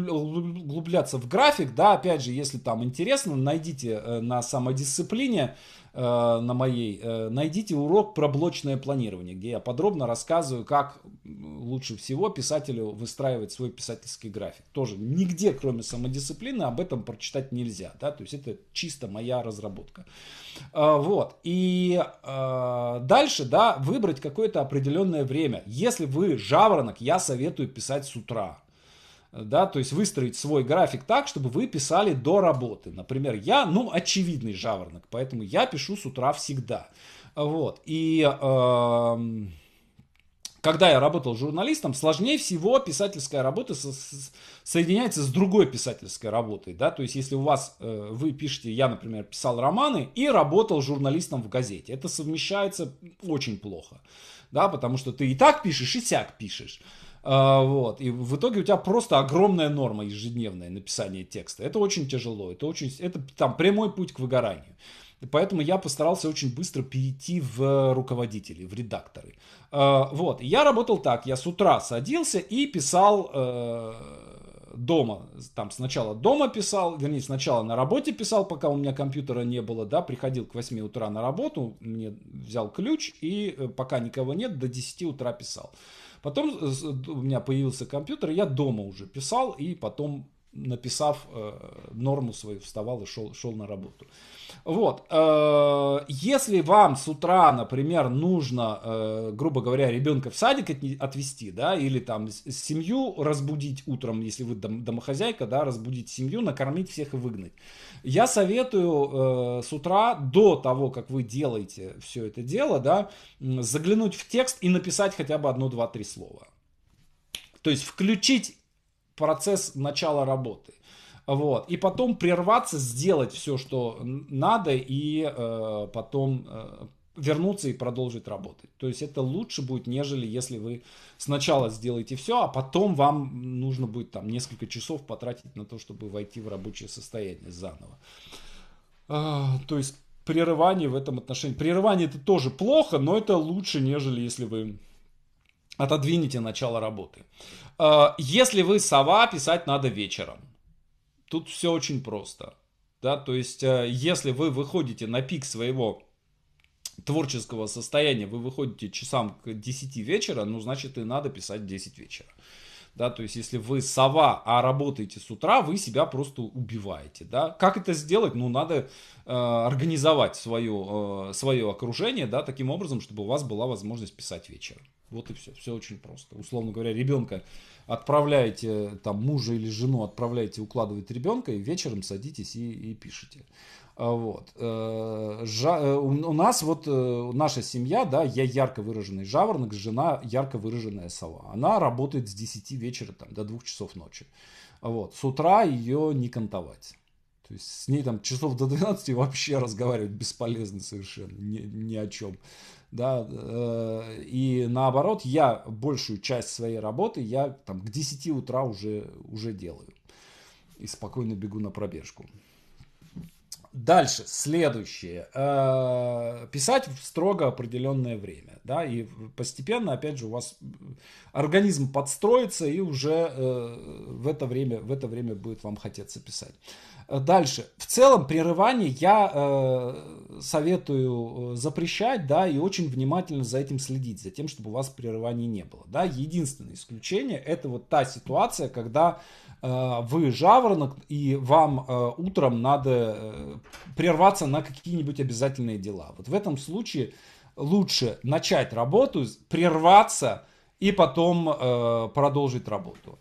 углубляться в график, да, опять же, если там интересно, найдите на самодисциплине Э, на моей, э, найдите урок про блочное планирование, где я подробно рассказываю, как лучше всего писателю выстраивать свой писательский график. Тоже нигде, кроме самодисциплины, об этом прочитать нельзя. Да? То есть это чисто моя разработка. Э, вот. И дальше, да, выбрать какое-то определенное время. Если вы жаворонок, я советую писать с утра да, то есть выстроить свой график так, чтобы вы писали до работы. Например, я, ну, очевидный жаворонок, поэтому я пишу с утра всегда. Вот, и э, когда я работал журналистом, сложнее всего писательская работа со, с, соединяется с другой писательской работой, да, то есть если у вас, э, вы пишете, я, например, писал романы и работал журналистом в газете, это совмещается очень плохо, да, потому что ты и так пишешь, и сяк пишешь, а, вот. И в итоге у тебя просто огромная норма ежедневное написание текста. Это очень тяжело. Это, очень, это там прямой путь к выгоранию. Поэтому я постарался очень быстро перейти в руководители, в редакторы. А, вот, я работал так, я с утра садился и писал э, дома, там сначала дома писал, вернее, сначала на работе писал, пока у меня компьютера не было, да, приходил к 8 утра на работу, мне взял ключ и э, пока никого нет, до 10 утра писал. Потом у меня появился компьютер, я дома уже писал и потом написав э, норму свою, вставал и шел, шел на работу. Вот. Э, если вам с утра, например, нужно, э, грубо говоря, ребенка в садик отвезти, да, или там семью разбудить утром, если вы домохозяйка, да, разбудить семью, накормить всех и выгнать. Я советую с утра, до того, как вы делаете все это дело, да, заглянуть в текст и написать хотя бы одно, два, три слова. То есть включить процесс начала работы. Вот. И потом прерваться, сделать все, что надо, и э, потом э, вернуться и продолжить работать. То есть это лучше будет, нежели если вы сначала сделаете все, а потом вам нужно будет там несколько часов потратить на то, чтобы войти в рабочее состояние заново. Э, то есть прерывание в этом отношении. Прерывание это тоже плохо, но это лучше, нежели если вы отодвинете начало работы. Э, если вы сова, писать надо вечером. Тут все очень просто. Да, то есть, э, если вы выходите на пик своего творческого состояния, вы выходите часам к 10 вечера, ну, значит, и надо писать 10 вечера. Да, то есть, если вы сова, а работаете с утра, вы себя просто убиваете. Да? Как это сделать? Ну, надо э, организовать свое, э, свое окружение да, таким образом, чтобы у вас была возможность писать вечером. Вот и все. Все очень просто. Условно говоря, ребенка отправляете, там, мужа или жену отправляете укладывать ребенка, и вечером садитесь и, и пишете. А, вот. Э, жа... Э, у нас вот э, наша семья, да, я ярко выраженный жаворонок, жена ярко выраженная сова. Она работает с 10 вечера там, до 2 часов ночи. А, вот. С утра ее не кантовать. То есть с ней там часов до 12 вообще разговаривать бесполезно совершенно, ни, ни о чем да, э, и наоборот, я большую часть своей работы я там к 10 утра уже, уже делаю и спокойно бегу на пробежку. Дальше, следующее. Э, писать в строго определенное время, да, и постепенно, опять же, у вас организм подстроится и уже э, в это время, в это время будет вам хотеться писать. Э, дальше. В целом прерывание я э, советую э, запрещать, да, и очень внимательно за этим следить, за тем, чтобы у вас прерываний не было, да. Единственное исключение это вот та ситуация, когда э, вы жаворонок и вам э, утром надо э, прерваться на какие-нибудь обязательные дела. Вот в этом случае лучше начать работу, прерваться и потом э, продолжить работу.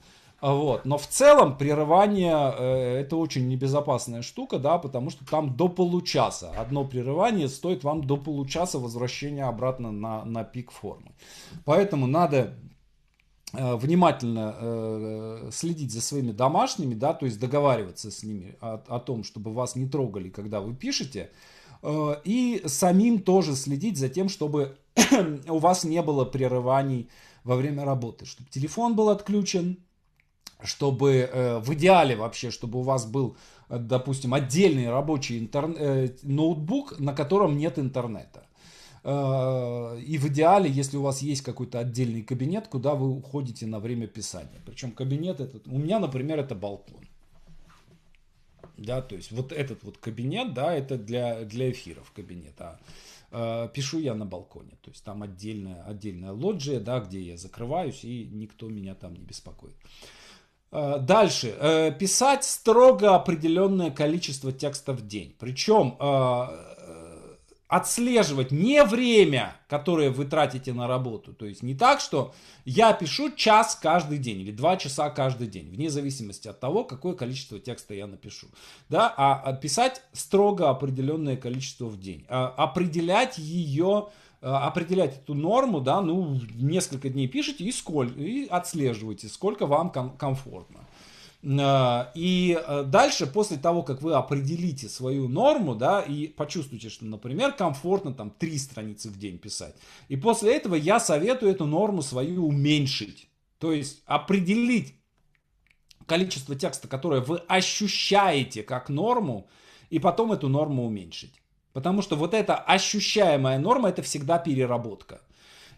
А, вот. Но в целом прерывание э, это очень небезопасная штука, да, потому что там до получаса. Одно прерывание стоит вам до получаса возвращения обратно на, на пик формы. Поэтому надо э, внимательно э, следить за своими домашними, да, то есть договариваться с ними о, о том, чтобы вас не трогали, когда вы пишете, э, и самим тоже следить за тем, чтобы у вас не было прерываний во время работы, чтобы телефон был отключен, чтобы э, в идеале вообще, чтобы у вас был, э, допустим, отдельный рабочий интер... Э, ноутбук, на котором нет интернета. И в идеале, если у вас есть какой-то отдельный кабинет, куда вы уходите на время писания. Причем кабинет этот, у меня, например, это балкон. Да, то есть вот этот вот кабинет, да, это для, для эфиров кабинет. А пишу я на балконе. То есть там отдельная, отдельная лоджия, да, где я закрываюсь, и никто меня там не беспокоит. Э, дальше. Э, писать строго определенное количество текста в день. Причем э, отслеживать не время, которое вы тратите на работу. То есть не так, что я пишу час каждый день или два часа каждый день, вне зависимости от того, какое количество текста я напишу. Да? А, а писать строго определенное количество в день. Определять ее Э, определять эту норму, да, ну, несколько дней пишите и, сколько, и отслеживайте, сколько вам ком- комфортно. Э, и э, дальше, после того, как вы определите свою норму, да, и почувствуете, что, например, комфортно там три страницы в день писать. И после этого я советую эту норму свою уменьшить. То есть определить количество текста, которое вы ощущаете как норму, и потом эту норму уменьшить. Потому что вот эта ощущаемая норма это всегда переработка.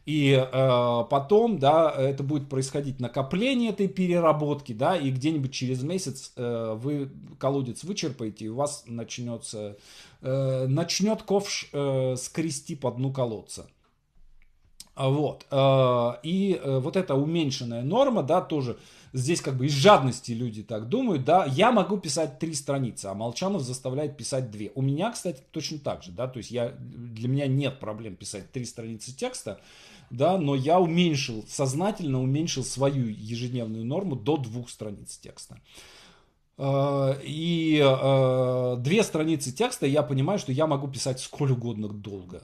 И э, потом, да, это будет происходить накопление этой переработки, да, и где-нибудь через месяц э, вы колодец вычерпаете, и у вас начнется, э, начнет ковш э, скрести по дну колодца. Вот. Э, и э, вот эта уменьшенная норма, да, тоже здесь как бы из жадности люди так думают, да, я могу писать три страницы, а Молчанов заставляет писать две. У меня, кстати, точно так же, да, то есть я, для меня нет проблем писать три страницы текста, да, но я уменьшил, сознательно уменьшил свою ежедневную норму до двух страниц текста. Э, и э, две страницы текста я понимаю, что я могу писать сколь угодно долго.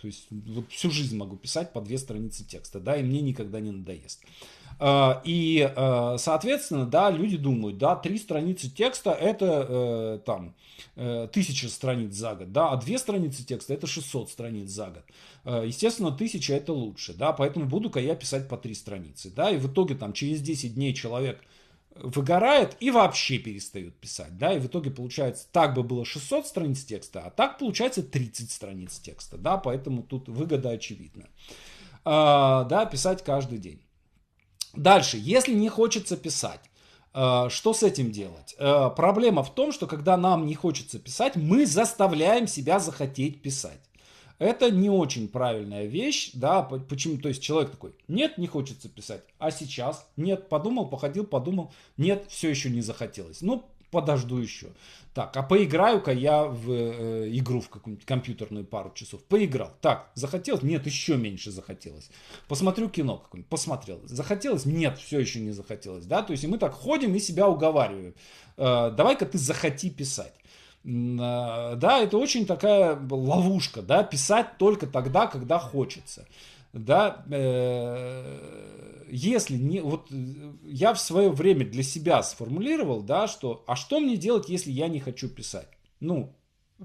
То есть вот всю жизнь могу писать по две страницы текста, да, и мне никогда не надоест. Э, и, э, соответственно, да, люди думают, да, три страницы текста это э, там тысяча страниц за год, да, а две страницы текста это 600 страниц за год. Естественно, тысяча это лучше, да, поэтому буду-ка я писать по три страницы, да, и в итоге там через 10 дней человек выгорает и вообще перестают писать, да, и в итоге получается, так бы было 600 страниц текста, а так получается 30 страниц текста, да, поэтому тут выгода очевидна, да, писать каждый день. Дальше, если не хочется писать, э, что с этим делать? Э, проблема в том, что когда нам не хочется писать, мы заставляем себя захотеть писать. Это не очень правильная вещь, да, почему, то есть человек такой, нет, не хочется писать, а сейчас, нет, подумал, походил, подумал, нет, все еще не захотелось. Ну, подожду еще. Так, а поиграю-ка я в э, игру в какую-нибудь компьютерную пару часов. Поиграл. Так, захотелось? Нет, еще меньше захотелось. Посмотрю кино какое-нибудь. Посмотрел. Захотелось? Нет, все еще не захотелось. Да, то есть и мы так ходим и себя уговариваем. Э, давай-ка ты захоти писать э, да, это очень такая ловушка, да, писать только тогда, когда хочется да, э, если не, вот э, я в свое время для себя сформулировал, да, что, а что мне делать, если я не хочу писать? Ну, э,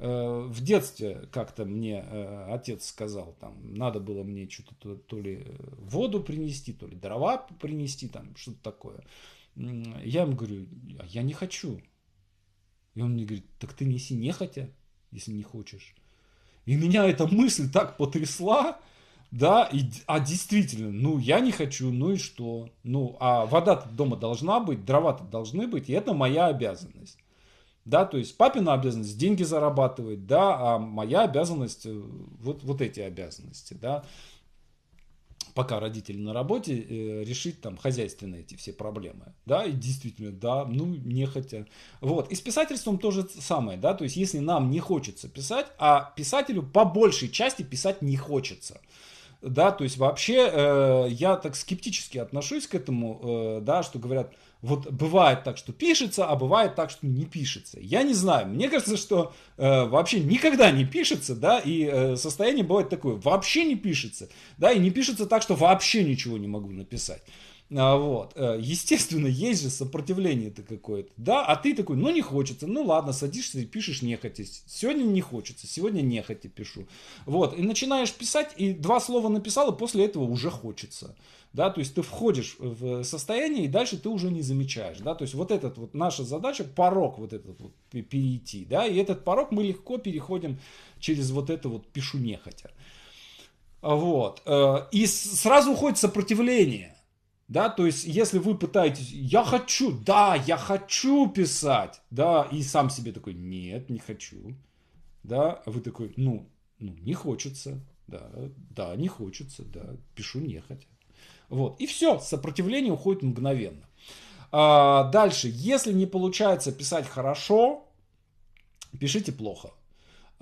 э в детстве как-то мне э, отец сказал, там, надо было мне что-то то, то ли э, воду принести, то ли дрова принести, там, что-то такое. Я ему говорю, «А я не хочу. И он мне говорит, так ты неси нехотя, если не хочешь. И меня эта мысль так потрясла, да, и, а действительно, ну я не хочу, ну и что? Ну, а вода дома должна быть, дрова должны быть, и это моя обязанность. Да, то есть папина обязанность деньги зарабатывать, да, а моя обязанность э, вот, вот эти обязанности, да. Пока родители на работе, э, решить там хозяйственные эти все проблемы, да, и действительно, да, ну, нехотя. Вот, и с писательством то же самое, да, то есть если нам не хочется писать, а писателю по большей части писать не хочется – да, то есть вообще э, я так скептически отношусь к этому, э, да, что говорят, вот бывает так, что пишется, а бывает так, что не пишется. Я не знаю, мне кажется, что э, вообще никогда не пишется, да, и э, состояние бывает такое, вообще не пишется, да, и не пишется так, что вообще ничего не могу написать. А, вот. Э, естественно, есть же сопротивление-то какое-то, да, а ты такой, ну не хочется, ну ладно, садишься и пишешь нехотя. Сегодня не хочется, сегодня нехотя пишу. Вот, и начинаешь писать, и два слова написал, и после этого уже хочется. Да, то есть ты входишь в состояние, и дальше ты уже не замечаешь, да, то есть вот этот вот наша задача, порог вот этот вот перейти, да, и этот порог мы легко переходим через вот это вот пишу нехотя. Вот. Э, и сразу уходит сопротивление. Да, то есть, если вы пытаетесь, я хочу, да, я хочу писать, да, и сам себе такой, нет, не хочу, да, а вы такой, ну, ну, не хочется, да, да, не хочется, да, пишу не нехотя. Вот, и все, сопротивление уходит мгновенно. А, дальше, если не получается писать хорошо, пишите плохо.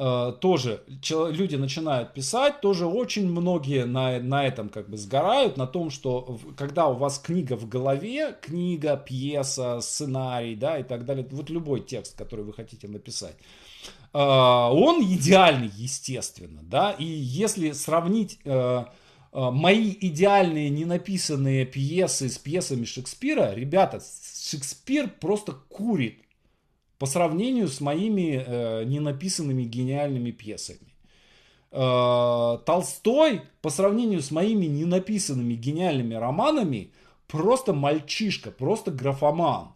Э, тоже люди начинают писать, тоже очень многие на, на этом как бы сгорают, на том, что когда у вас книга в голове, книга, пьеса, сценарий, да, и так далее, вот любой текст, который вы хотите написать, э, он идеальный, естественно, да, и если сравнить э, мои идеальные ненаписанные пьесы с пьесами Шекспира, ребята, Шекспир просто курит по сравнению с моими э, ненаписанными гениальными пьесами. Э, Толстой по сравнению с моими ненаписанными гениальными романами просто мальчишка, просто графоман.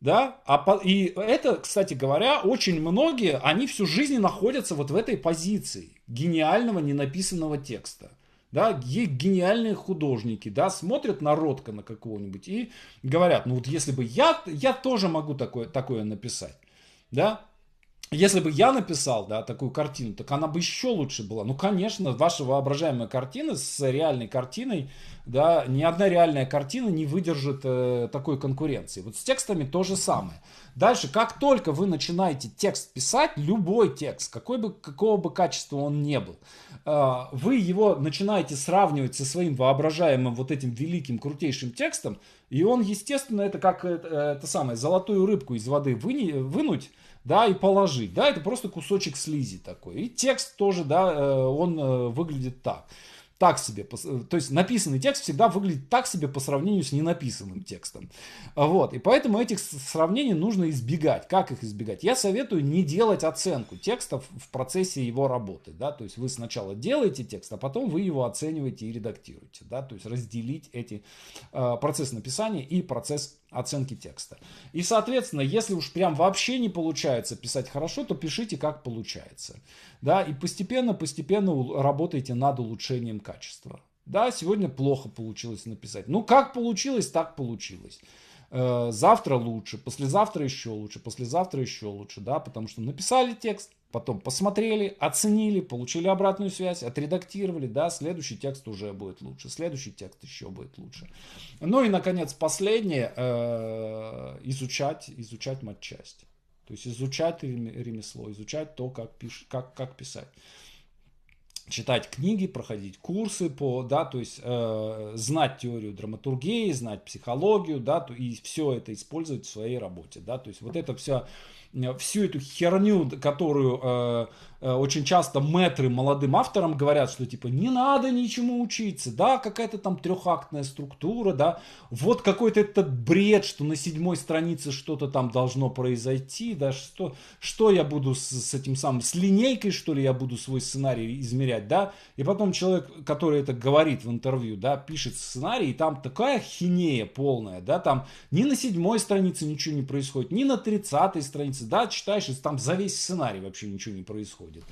Да? А по... И это, кстати говоря, очень многие, они всю жизнь находятся вот в этой позиции гениального ненаписанного текста – да, есть гениальные художники, да, смотрят на Ротко на какого-нибудь и говорят, ну вот если бы я, я тоже могу такое, такое написать, да, если бы я написал, да, такую картину, так она бы еще лучше была. Ну, конечно, ваша воображаемая картина с реальной картиной, да, ни одна реальная картина не выдержит э, такой конкуренции. Вот с текстами то же самое. Дальше, как только вы начинаете текст писать, любой текст, какой бы, какого бы качества он не был, э, вы его начинаете сравнивать со своим воображаемым вот этим великим, крутейшим текстом, и он, естественно, это как это, э, это самое, золотую рыбку из воды выни, вынуть, да, и положить, да, это просто кусочек слизи такой. И текст тоже, да, э, он э, выглядит так так себе, э, то есть написанный текст всегда выглядит так себе по сравнению с ненаписанным текстом. Вот, и поэтому этих сравнений нужно избегать. Как их избегать? Я советую не делать оценку текстов в процессе его работы, да, то есть вы сначала делаете текст, а потом вы его оцениваете и редактируете, да, то есть разделить эти, процесс написания и процесс оценки текста. И, соответственно, если уж прям вообще не получается писать хорошо, то пишите как получается. Да, и постепенно-постепенно работайте над улучшением качества. Да, сегодня плохо получилось написать. Ну, как получилось, так получилось. Э, завтра лучше, послезавтра еще лучше, послезавтра еще лучше, да, потому что написали текст, потом посмотрели, оценили, получили обратную связь, отредактировали, да, следующий текст уже будет лучше, следующий текст еще будет лучше. Ну и, наконец, последнее, э, изучать, изучать матчасть. То есть изучать ремесло, изучать то, как, пиш, как, как писать читать книги, проходить курсы по, да, то есть э, знать теорию драматургии, знать психологию, да, то, и все это использовать в своей работе, да, то есть вот это все всю эту херню, которую э, Э, очень часто мэтры молодым авторам говорят, что типа не надо ничему учиться, да, какая-то там трехактная структура, да, вот какой-то этот бред, что на седьмой странице что-то там должно произойти, да, что, что я буду с, с этим самым, с линейкой, что ли, я буду свой сценарий измерять, да, и потом человек, который это говорит в интервью, да, пишет сценарий, и там такая хинея полная, да, там ни на седьмой странице ничего не происходит, ни на тридцатой странице, да, читаешь, и там за весь сценарий вообще ничего не происходит происходит.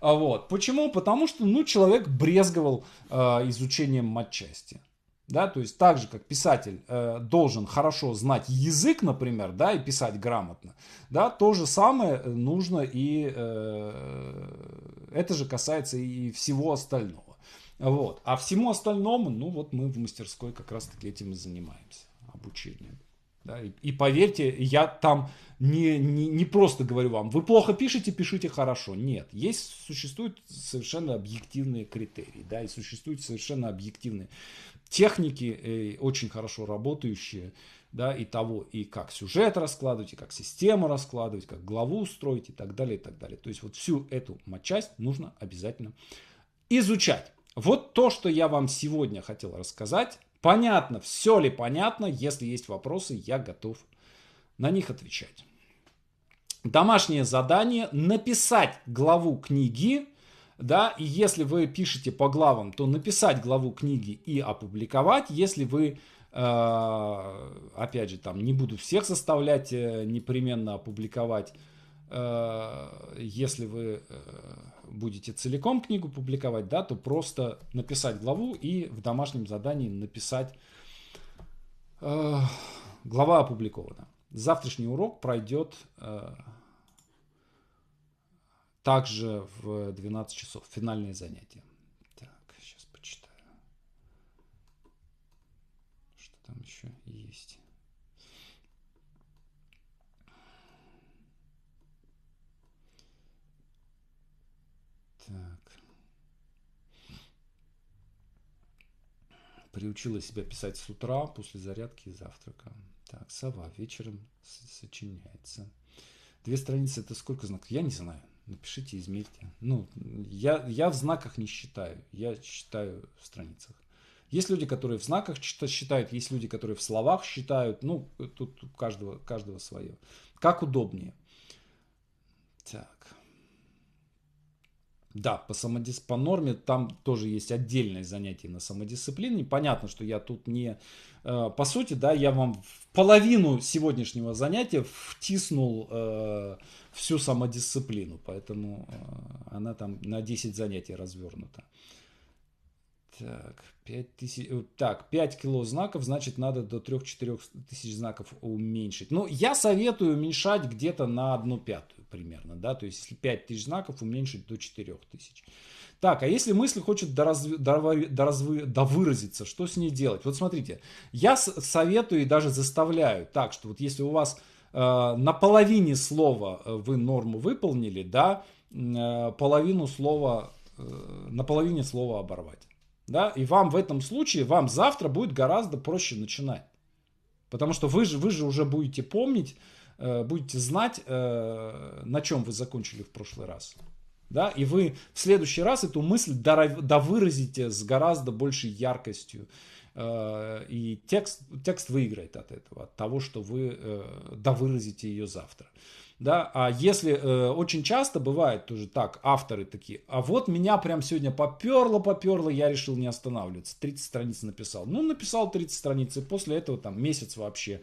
А вот. Почему? Потому что ну, человек брезговал э, изучением матчасти. Да, то есть так же, как писатель э, должен хорошо знать язык, например, да, и писать грамотно, да, то же самое э, нужно и э, это же касается и всего остального. Вот. А всему остальному, ну вот мы в мастерской как раз таки этим и занимаемся, обучением. Да, и, и поверьте, я там не, не, не просто говорю вам, вы плохо пишете, пишите хорошо. Нет, есть, существуют совершенно объективные критерии, да, и существуют совершенно объективные техники, э, очень хорошо работающие, да, и того, и как сюжет раскладывать, и как систему раскладывать, как главу устроить и так далее, и так далее. То есть вот всю эту часть нужно обязательно изучать. Вот то, что я вам сегодня хотел рассказать, Понятно, все ли понятно? Если есть вопросы, я готов на них отвечать. Домашнее задание – написать главу книги, да, и если вы пишете по главам, то написать главу книги и опубликовать. Если вы, э, опять же, там не буду всех составлять, э, непременно опубликовать, э, если вы э, будете целиком книгу публиковать, да, то просто написать главу и в домашнем задании написать э, глава опубликована. Завтрашний урок пройдет э, также в 12 часов, финальное занятие. Приучила себя писать с утра, после зарядки и завтрака. Так, сова вечером сочиняется. Две страницы – это сколько знаков? Я не знаю. Напишите, измерьте. Ну, я, я в знаках не считаю. Я считаю в страницах. Есть люди, которые в знаках считают, есть люди, которые в словах считают. Ну, тут у каждого, каждого свое. Как удобнее. Так. Да, по, самодис... по норме там тоже есть отдельное занятие на самодисциплине. Понятно, что я тут не... Э, по сути, да, я вам в половину сегодняшнего занятия втиснул э, всю самодисциплину. Поэтому э, она там на 10 занятий развернута. Так, 5, тысяч, э, так, 5 кило знаков, значит, надо до 3-4 тысяч знаков уменьшить. Ну, я советую уменьшать где-то на 1 пятую примерно, да, то есть если 5000 знаков уменьшить до 4000. Так, а если мысль хочет доразв... Доразв... довыразиться, что с ней делать? Вот смотрите, я советую и даже заставляю так, что вот если у вас э, на половине слова э, вы норму выполнили, да, э, половину слова, э, на половине слова оборвать. Да, и вам в этом случае, вам завтра будет гораздо проще начинать. Потому что вы же, вы же уже будете помнить, Э, будете знать, э, на чем вы закончили в прошлый раз. Да, и вы в следующий раз эту мысль довыразите с гораздо большей яркостью. Э, и текст, текст выиграет от этого, от того, что вы довыразите ее завтра да, а если э, очень часто бывает тоже так, авторы такие, а вот меня прям сегодня поперло, поперло, я решил не останавливаться, 30 страниц написал, ну написал 30 страниц, и после этого там месяц вообще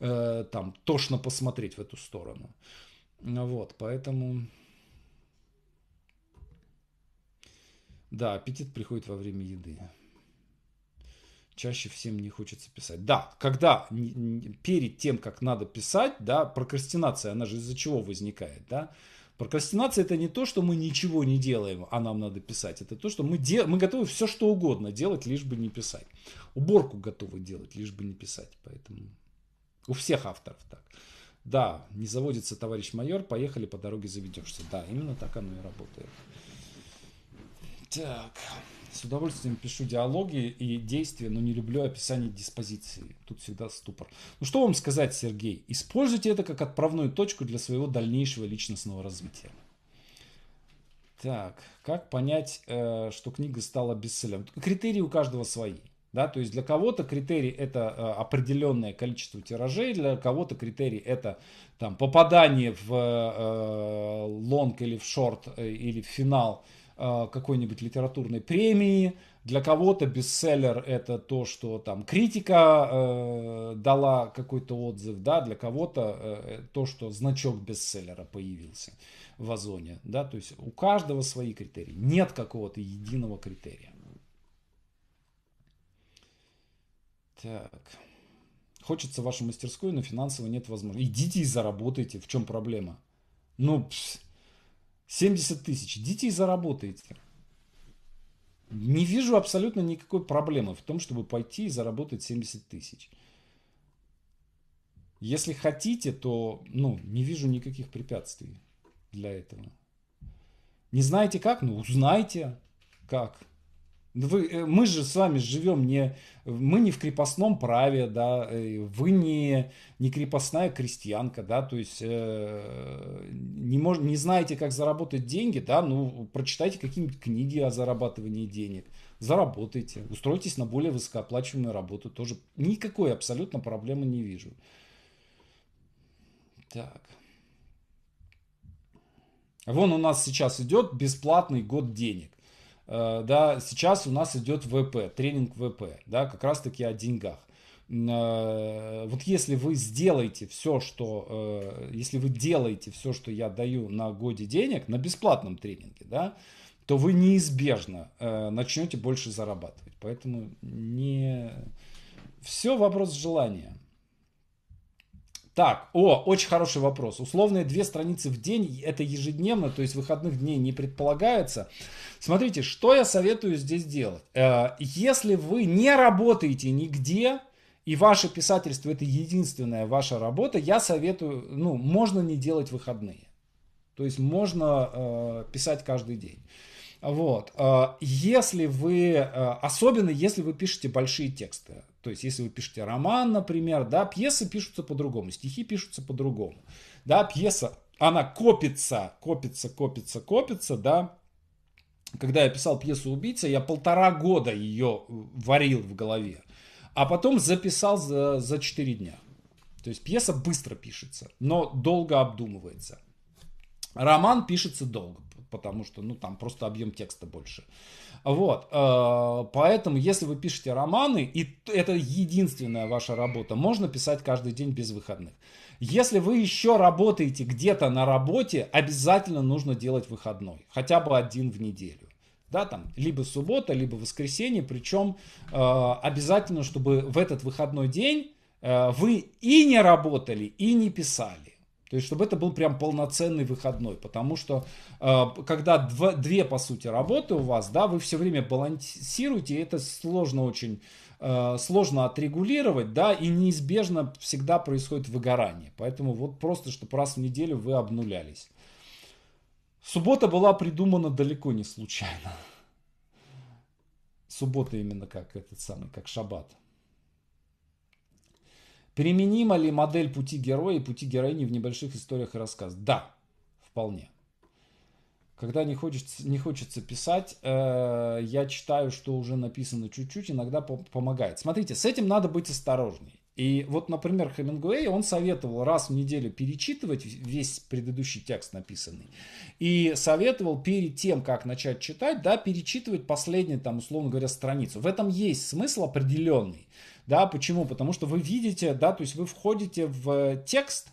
э, там тошно посмотреть в эту сторону, ну вот, поэтому... Да, аппетит приходит во время еды чаще всем не хочется писать. Да, когда перед тем, как надо писать, да, прокрастинация, она же из-за чего возникает, да? Прокрастинация это не то, что мы ничего не делаем, а нам надо писать. Это то, что мы, дел... мы готовы все что угодно делать, лишь бы не писать. Уборку готовы делать, лишь бы не писать. Поэтому у всех авторов так. Да, не заводится товарищ майор, поехали по дороге заведешься. Да, именно так оно и работает. Так, с удовольствием пишу диалоги и действия, но не люблю описание диспозиции. Тут всегда ступор. Ну что вам сказать, Сергей? Используйте это как отправную точку для своего дальнейшего личностного развития. Так, как понять, э, что книга стала бестселлером? Критерии у каждого свои. Да, то есть для кого-то критерий это э, определенное количество тиражей, для кого-то критерий это там, попадание в э, э лонг или в шорт или в финал э, Э, какой-нибудь литературной премии. Для кого-то бестселлер это то, что там критика э, дала какой-то отзыв, да, для кого-то э, э, то, что значок бестселлера появился в озоне, да, то есть у каждого свои критерии, нет какого-то единого критерия. Так. Хочется вашу мастерскую, но финансово нет возможности. Идите и заработайте, в чем проблема? Ну, пс, 70 тысяч. Детей заработаете. Не вижу абсолютно никакой проблемы в том, чтобы пойти и заработать 70 тысяч. Если хотите, то ну, не вижу никаких препятствий для этого. Не знаете как? Ну, узнайте как. Ну, вы, э, мы же с вами живем не, мы не в крепостном праве, да, э, вы не, не крепостная крестьянка, да, то есть э, не, мож, не знаете, как заработать деньги, да, ну, прочитайте какие-нибудь книги о зарабатывании денег, заработайте, устройтесь на более высокооплачиваемую работу, тоже никакой абсолютно проблемы не вижу. Так. Вон у нас сейчас идет бесплатный год денег. Э, да, сейчас у нас идет ВП, тренинг ВП, да, как раз таки о деньгах. Э, вот если вы сделаете все, что, э, если вы делаете все, что я даю на годе денег, на бесплатном тренинге, да, то вы неизбежно начнете больше зарабатывать. Поэтому не все вопрос желания. Так, о, очень хороший вопрос. Условные две страницы в день, это ежедневно, то есть выходных дней не предполагается. Смотрите, что я советую здесь делать. Э, если вы не работаете нигде, и ваше писательство это единственная ваша работа, я советую, ну, можно не делать выходные. То есть можно э, писать каждый день. Вот. Э, если вы, э, особенно если вы пишете большие тексты, то есть если вы пишете роман, например, да, пьесы пишутся по-другому, стихи пишутся по-другому, да, пьеса, она копится, копится, копится, копится, да, когда я писал пьесу «Убийца», я полтора года ее э, варил в голове, а потом записал за, за 4 дня. То есть пьеса быстро пишется, но долго обдумывается. Роман пишется долго потому что, ну, там просто объем текста больше. Вот, э, поэтому, если вы пишете романы, и это единственная ваша работа, можно писать каждый день без выходных. Если вы еще работаете где-то на работе, обязательно нужно делать выходной, хотя бы один в неделю да, там, либо суббота, либо воскресенье, причем э, обязательно, чтобы в этот выходной день э, вы и не работали, и не писали. То есть, чтобы это был прям полноценный выходной. Потому что, э, когда два, две, по сути, работы у вас, да, вы все время балансируете, и это сложно очень, э, сложно отрегулировать, да, и неизбежно всегда происходит выгорание. Поэтому вот просто, чтобы раз в неделю вы обнулялись. Суббота была придумана далеко не случайно. Суббота именно как этот самый, как шаббат. Применима ли модель пути героя и пути героини в небольших историях и рассказах? Да, вполне. Когда не хочется, не хочется писать, э, я читаю, что уже написано чуть-чуть, иногда помогает. Смотрите, с этим надо быть осторожней. И вот, например, Хемингуэй, он советовал раз в неделю перечитывать весь предыдущий текст написанный. И советовал перед тем, как начать читать, да, перечитывать последнюю, там, условно говоря, страницу. В этом есть смысл определенный. Да, почему? Потому что вы видите, да, то есть вы входите в э, текст,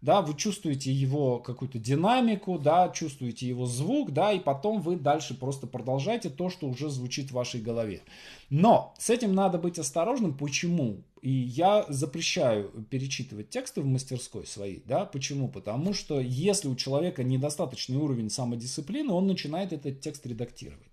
да, вы чувствуете его какую-то динамику, да, чувствуете его звук, да, и потом вы дальше просто продолжаете то, что уже звучит в вашей голове. Но с этим надо быть осторожным. Почему? И я запрещаю перечитывать тексты в мастерской своей. да, почему? Потому что если у человека недостаточный уровень самодисциплины, он начинает этот текст редактировать.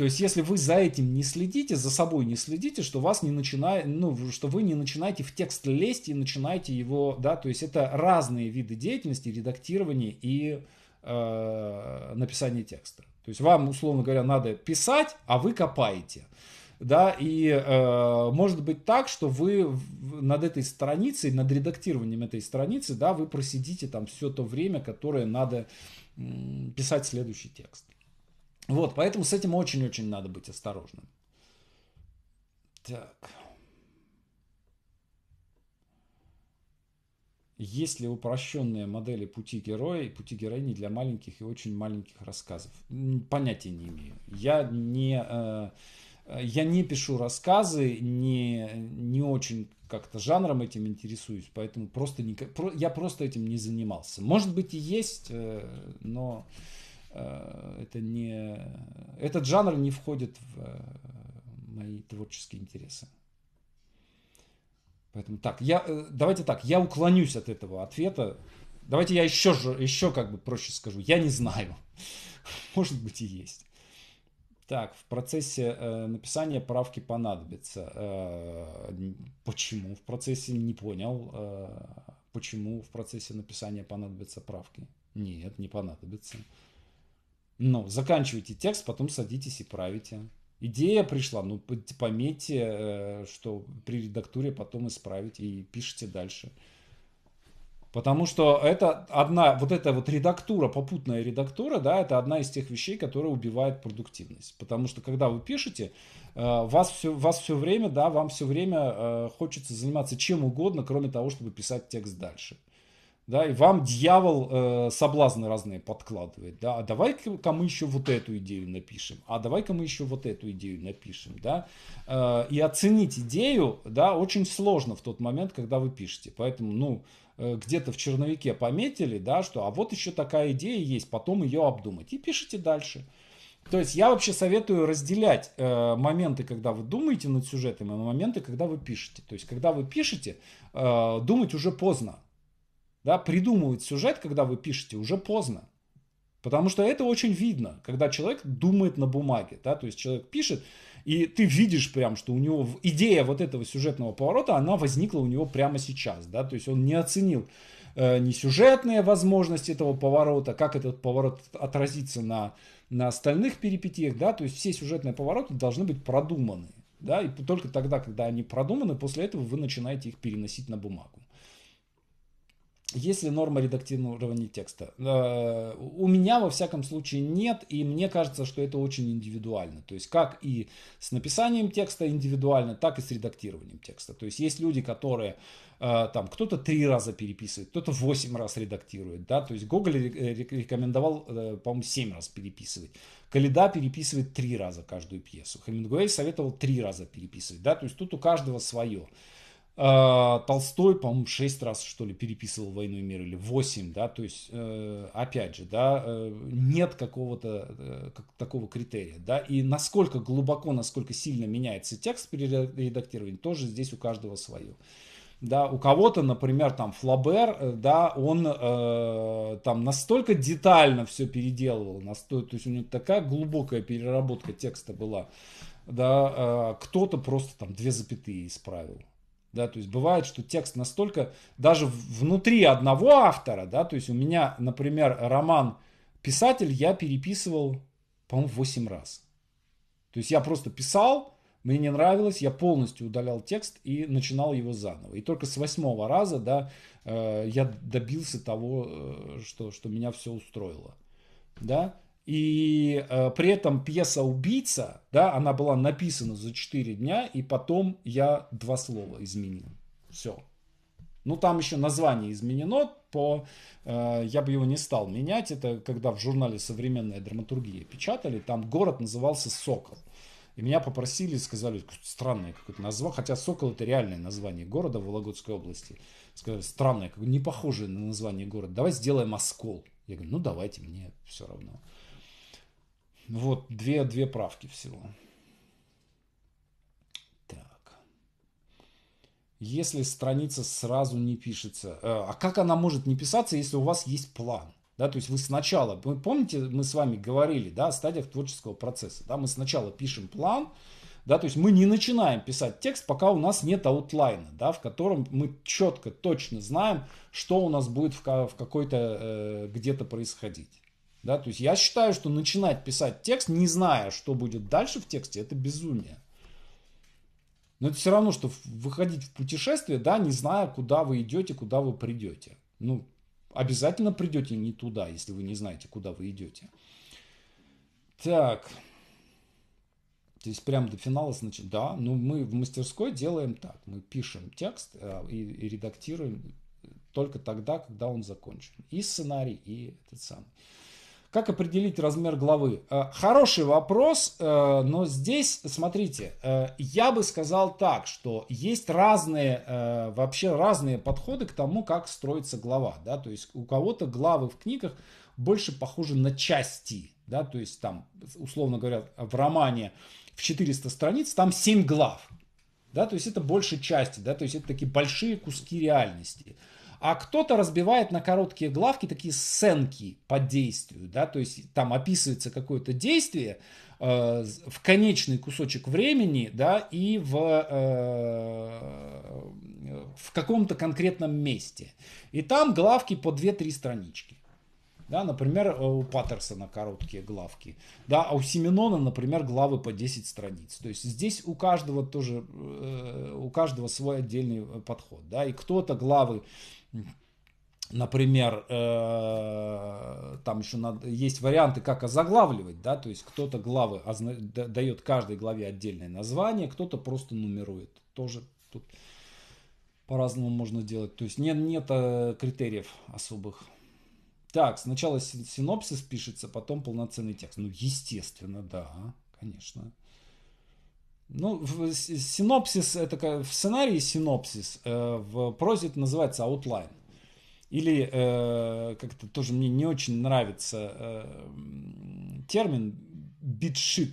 То есть, если вы за этим не следите, за собой не следите, что вас не начинает, ну, что вы не начинаете в текст лезть и начинаете его, да, то есть это разные виды деятельности, редактирование и э, написание текста. То есть вам, условно говоря, надо писать, а вы копаете. Да, и э, может быть так, что вы над этой страницей, над редактированием этой страницы, да, вы просидите там все то время, которое надо писать следующий текст. Вот, поэтому с этим очень-очень надо быть осторожным. Так. Есть ли упрощенные модели пути героя и пути героини для маленьких и очень маленьких рассказов? Понятия не имею. Я не... Э, э, я не пишу рассказы, не, не очень как-то жанром этим интересуюсь, поэтому просто не, я просто этим не занимался. Может быть и есть, э, но Э, это не... Этот жанр не входит в э, мои творческие интересы. Поэтому так, я, э, давайте так, я уклонюсь от этого ответа. Давайте я еще, еще как бы проще скажу. Я не знаю. Может быть и есть. Так, в процессе э, написания правки понадобится. Э, почему? В процессе не понял. Э, почему в процессе написания понадобятся правки? Нет, не понадобится. Ну, заканчивайте текст, потом садитесь и правите. Идея пришла, ну пометьте, э, что при редактуре потом исправить и пишите дальше. Потому что это одна, вот эта вот редактура, попутная редактура, да, это одна из тех вещей, которая убивает продуктивность. Потому что когда вы пишете, э, вас все, вас все время, да, вам все время э, хочется заниматься чем угодно, кроме того, чтобы писать текст дальше да, и вам дьявол э, соблазны разные подкладывает, да, а давай-ка мы еще вот эту идею напишем, а давай-ка мы еще вот эту идею напишем, да, э, и оценить идею, да, очень сложно в тот момент, когда вы пишете, поэтому, ну, э, где-то в черновике пометили, да, что, а вот еще такая идея есть, потом ее обдумать, и пишите дальше, то есть я вообще советую разделять э, моменты, когда вы думаете над сюжетами, и моменты, когда вы пишете. То есть, когда вы пишете, э, думать уже поздно. Да, придумывать сюжет, когда вы пишете, уже поздно. Потому что это очень видно, когда человек думает на бумаге, да, то есть человек пишет, и ты видишь прям, что у него идея вот этого сюжетного поворота, она возникла у него прямо сейчас, да, то есть он не оценил э, не сюжетные возможности этого поворота, как этот поворот отразится на, на остальных перипетиях, да, то есть все сюжетные повороты должны быть продуманы, да, и только тогда, когда они продуманы, после этого вы начинаете их переносить на бумагу есть ли норма редактирования текста? Э, у меня, во всяком случае, нет, и мне кажется, что это очень индивидуально. То есть, как и с написанием текста индивидуально, так и с редактированием текста. То есть, есть люди, которые э, там кто-то три раза переписывает, кто-то восемь раз редактирует, да, то есть Гоголь э, рекомендовал, по-моему, семь раз переписывать. Каледа переписывает три раза каждую пьесу. Хемингуэй советовал три раза переписывать, да, то есть тут у каждого свое. А, Толстой, по-моему, шесть раз, что ли, переписывал «Войну и мир» или восемь, да, то есть, э, опять же, да, э, нет какого-то э, как, такого критерия, да, и насколько глубоко, насколько сильно меняется текст при редактировании, тоже здесь у каждого свое. Да, у кого-то, например, там Флабер, да, он э, там настолько детально все переделывал, настолько, то есть у него такая глубокая переработка текста была, да, э, кто-то просто там две запятые исправил, да, то есть бывает, что текст настолько даже внутри одного автора, да, то есть у меня, например, роман «Писатель» я переписывал, по-моему, 8 раз. То есть я просто писал, мне не нравилось, я полностью удалял текст и начинал его заново. И только с восьмого раза, да, э, я добился того, э, что, что меня все устроило. Да? И э, при этом пьеса «Убийца», да, она была написана за 4 дня, и потом я два слова изменил. Все. Ну, там еще название изменено, по, э, я бы его не стал менять. Это когда в журнале «Современная драматургия» печатали, там город назывался «Сокол». И меня попросили, сказали, странное какое-то название, хотя «Сокол» — это реальное название города в Вологодской области. Сказали, странное, не похожее на название города, давай сделаем «Оскол». Я говорю, ну давайте, мне все равно. Вот две, две правки всего. Так. Если страница сразу не пишется. Э, а как она может не писаться, если у вас есть план? Да, то есть вы сначала, вы помните, мы с вами говорили, да, о стадиях творческого процесса, да, мы сначала пишем план, да, то есть мы не начинаем писать текст, пока у нас нет аутлайна, да, в котором мы четко, точно знаем, что у нас будет в, в какой-то э, где-то происходить. Да, то есть я считаю, что начинать писать текст, не зная, что будет дальше в тексте, это безумие. Но это все равно, что выходить в путешествие, да, не зная, куда вы идете, куда вы придете. Ну, обязательно придете не туда, если вы не знаете, куда вы идете. Так. То есть прямо до финала, значит, да, ну мы в мастерской делаем так. Мы пишем текст э, и, и редактируем только тогда, когда он закончен. И сценарий, и этот самый. Как определить размер главы? Э, хороший вопрос, э, но здесь, смотрите, э, я бы сказал так, что есть разные, вообще разные подходы к тому, как строится глава. Да? То есть у кого-то главы в книгах больше похожи на части. Да? То есть там, условно говоря, в романе в 400 страниц там 7 глав. Да? То есть это больше части, да? то есть это такие большие куски реальности а кто-то разбивает на короткие главки такие сценки по действию, да, то есть там описывается какое-то действие э, в конечный кусочек времени, да, и в, э, в каком-то конкретном месте. И там главки по 2-3 странички. Да, например, э, у Паттерсона короткие главки. Да, а у Семенона, например, главы по 10 страниц. То есть здесь у каждого тоже, э, у каждого свой отдельный э, подход. Да, и кто-то главы Например, там еще есть варианты, как озаглавливать, да, то есть кто-то главы дает каждой главе отдельное название, кто-то просто нумерует. Тоже тут по-разному можно делать. То есть нет, нет критериев особых. Так, сначала синопсис пишется, потом полноценный текст. Ну, естественно, да, конечно. Ну, синопсис, это э, в сценарии синопсис, э, в прозе это называется outline. Или э, как-то тоже мне не очень нравится термин битшит.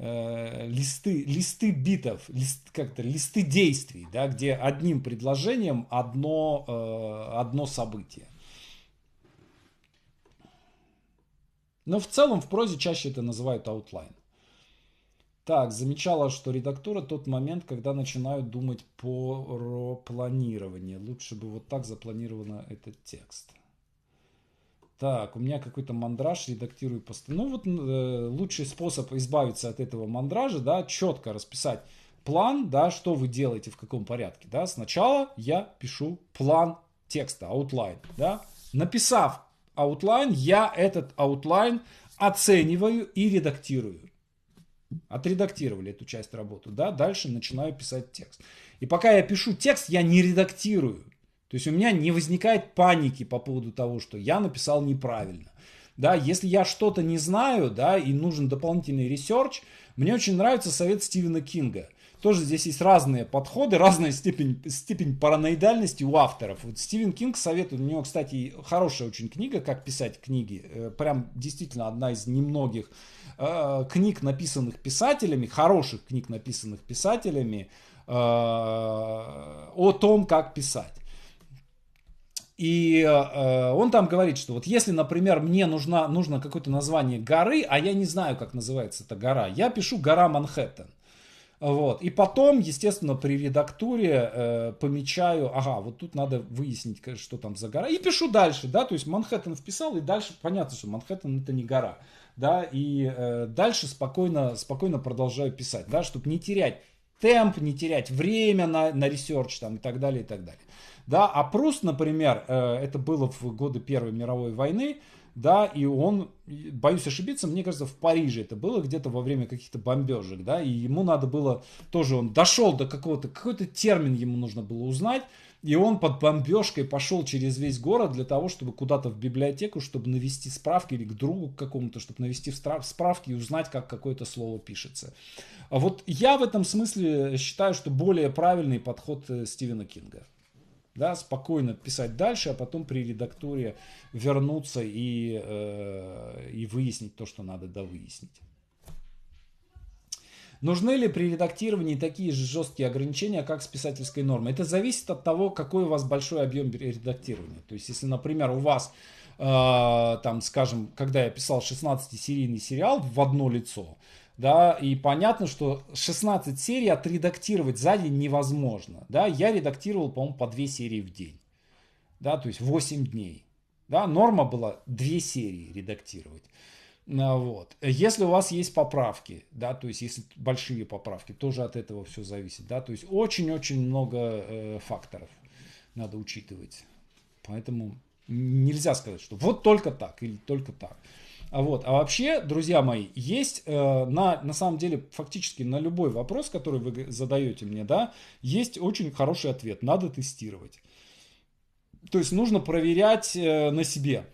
Э, листы, листы битов, лист, как-то листы действий, да, где одним предложением одно, э, одно событие. Но в целом в прозе чаще это называют аутлайн. Так, замечала, что редактура тот момент, когда начинают думать по планированию. Лучше бы вот так запланировано этот текст. Так, у меня какой-то мандраж, редактирую пост. Ну вот э, лучший способ избавиться от этого мандража, да, четко расписать план, да, что вы делаете, в каком порядке, да. Сначала я пишу план текста, outline, да. Написав outline, я этот outline оцениваю и редактирую. Отредактировали эту часть работы, да, дальше начинаю писать текст. И пока я пишу текст, я не редактирую. То есть у меня не возникает паники по поводу того, что я написал неправильно. Да, если я что-то не знаю, да, и нужен дополнительный ресерч, мне очень нравится совет Стивена Кинга. Тоже здесь есть разные подходы, разная степень, степень параноидальности у авторов. Вот Стивен Кинг советует, у него, кстати, хорошая очень книга «Как писать книги». Э, прям действительно одна из немногих э, книг, написанных писателями, хороших книг, написанных писателями, э, о том, как писать. И э, он там говорит, что вот если, например, мне нужна, нужно какое-то название горы, а я не знаю, как называется эта гора, я пишу гора Манхэттен. Вот. И потом, естественно, при редактуре э, помечаю, ага, вот тут надо выяснить, что там за гора. И пишу дальше, да, то есть Манхэттен вписал, и дальше понятно, что Манхэттен это не гора. Да, и э, дальше спокойно, спокойно продолжаю писать, да, чтобы не терять темп, не терять время на, на ресерч там и так далее, и так далее. Да, а Прус, например, э, это было в годы Первой мировой войны, да, и он, боюсь ошибиться, мне кажется, в Париже это было где-то во время каких-то бомбежек, да, и ему надо было, тоже он дошел до какого-то, какой-то термин ему нужно было узнать, и он под бомбежкой пошел через весь город для того, чтобы куда-то в библиотеку, чтобы навести справки или к другу какому-то, чтобы навести справки и узнать, как какое-то слово пишется. А Вот я в этом смысле считаю, что более правильный подход э, Стивена Кинга. Да, спокойно писать дальше, а потом при редактуре вернуться и, э, и выяснить то, что надо довыяснить. Нужны ли при редактировании такие же жесткие ограничения, как с писательской нормой? Это зависит от того, какой у вас большой объем редактирования. То есть, если, например, у вас, э, там, скажем, когда я писал 16-серийный сериал в одно лицо, да, и понятно, что 16 серий отредактировать за день невозможно, да, я редактировал, по-моему, по 2 серии в день, да, то есть 8 дней, да, норма была 2 серии редактировать. А, вот. Если у вас есть поправки, да, то есть если большие поправки, тоже от этого все зависит, да, то есть очень-очень много э, факторов надо учитывать. Поэтому нельзя сказать, что вот только так или только так. А вот, а вообще, друзья мои, есть э, на, на самом деле фактически на любой вопрос, который вы задаете мне, да, есть очень хороший ответ. Надо тестировать. То есть нужно проверять э, на себе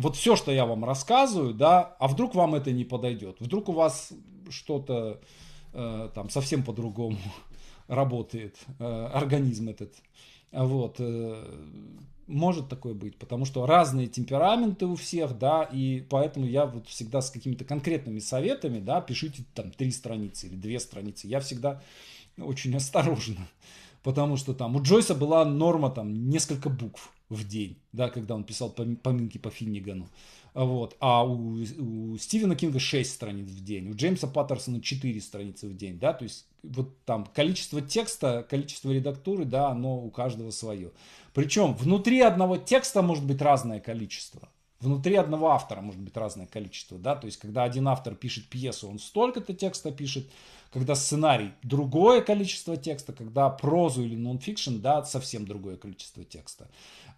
вот все, что я вам рассказываю, да, а вдруг вам это не подойдет, вдруг у вас что-то э, там совсем по-другому работает э, организм этот, вот, э, может такое быть, потому что разные темпераменты у всех, да, и поэтому я вот всегда с какими-то конкретными советами, да, пишите там три страницы или две страницы, я всегда очень осторожно потому что там у Джойса была норма там несколько букв в день, да, когда он писал поминки по Финнигану. Вот. А у, у Стивена Кинга 6 страниц в день, у Джеймса Паттерсона 4 страницы в день, да, то есть вот там количество текста, количество редактуры, да, оно у каждого свое. Причем внутри одного текста может быть разное количество. Внутри одного автора может быть разное количество, да, то есть когда один автор пишет пьесу, он столько-то текста пишет, когда сценарий другое количество текста, когда прозу или нонфикшн, да, совсем другое количество текста.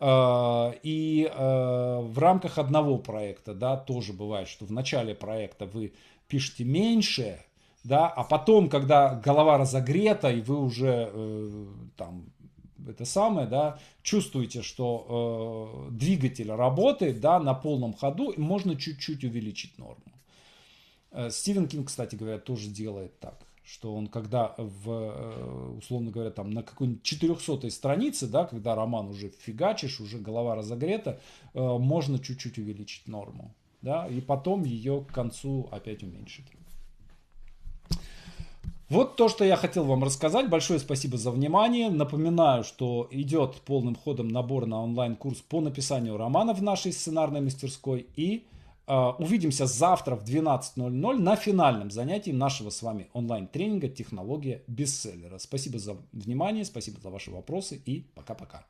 Э, и э, в рамках одного проекта, да, тоже бывает, что в начале проекта вы пишете меньше, да, а потом, когда голова разогрета и вы уже э, там это самое, да, чувствуете, что э, двигатель работает, да, на полном ходу, можно чуть-чуть увеличить норму. Э, Стивен Кинг, кстати говоря, тоже делает так что он когда в, э, условно говоря, там на какой-нибудь 400 странице, да, когда роман уже фигачишь, уже голова разогрета, э, можно чуть-чуть увеличить норму, да, и потом ее к концу опять уменьшить. Вот то, что я хотел вам рассказать. Большое спасибо за внимание. Напоминаю, что идет полным ходом набор на онлайн-курс по написанию романа в нашей сценарной мастерской и а, увидимся завтра в 12.00 на финальном занятии нашего с вами онлайн-тренинга «Технология бестселлера». Спасибо за внимание, спасибо за ваши вопросы и пока-пока.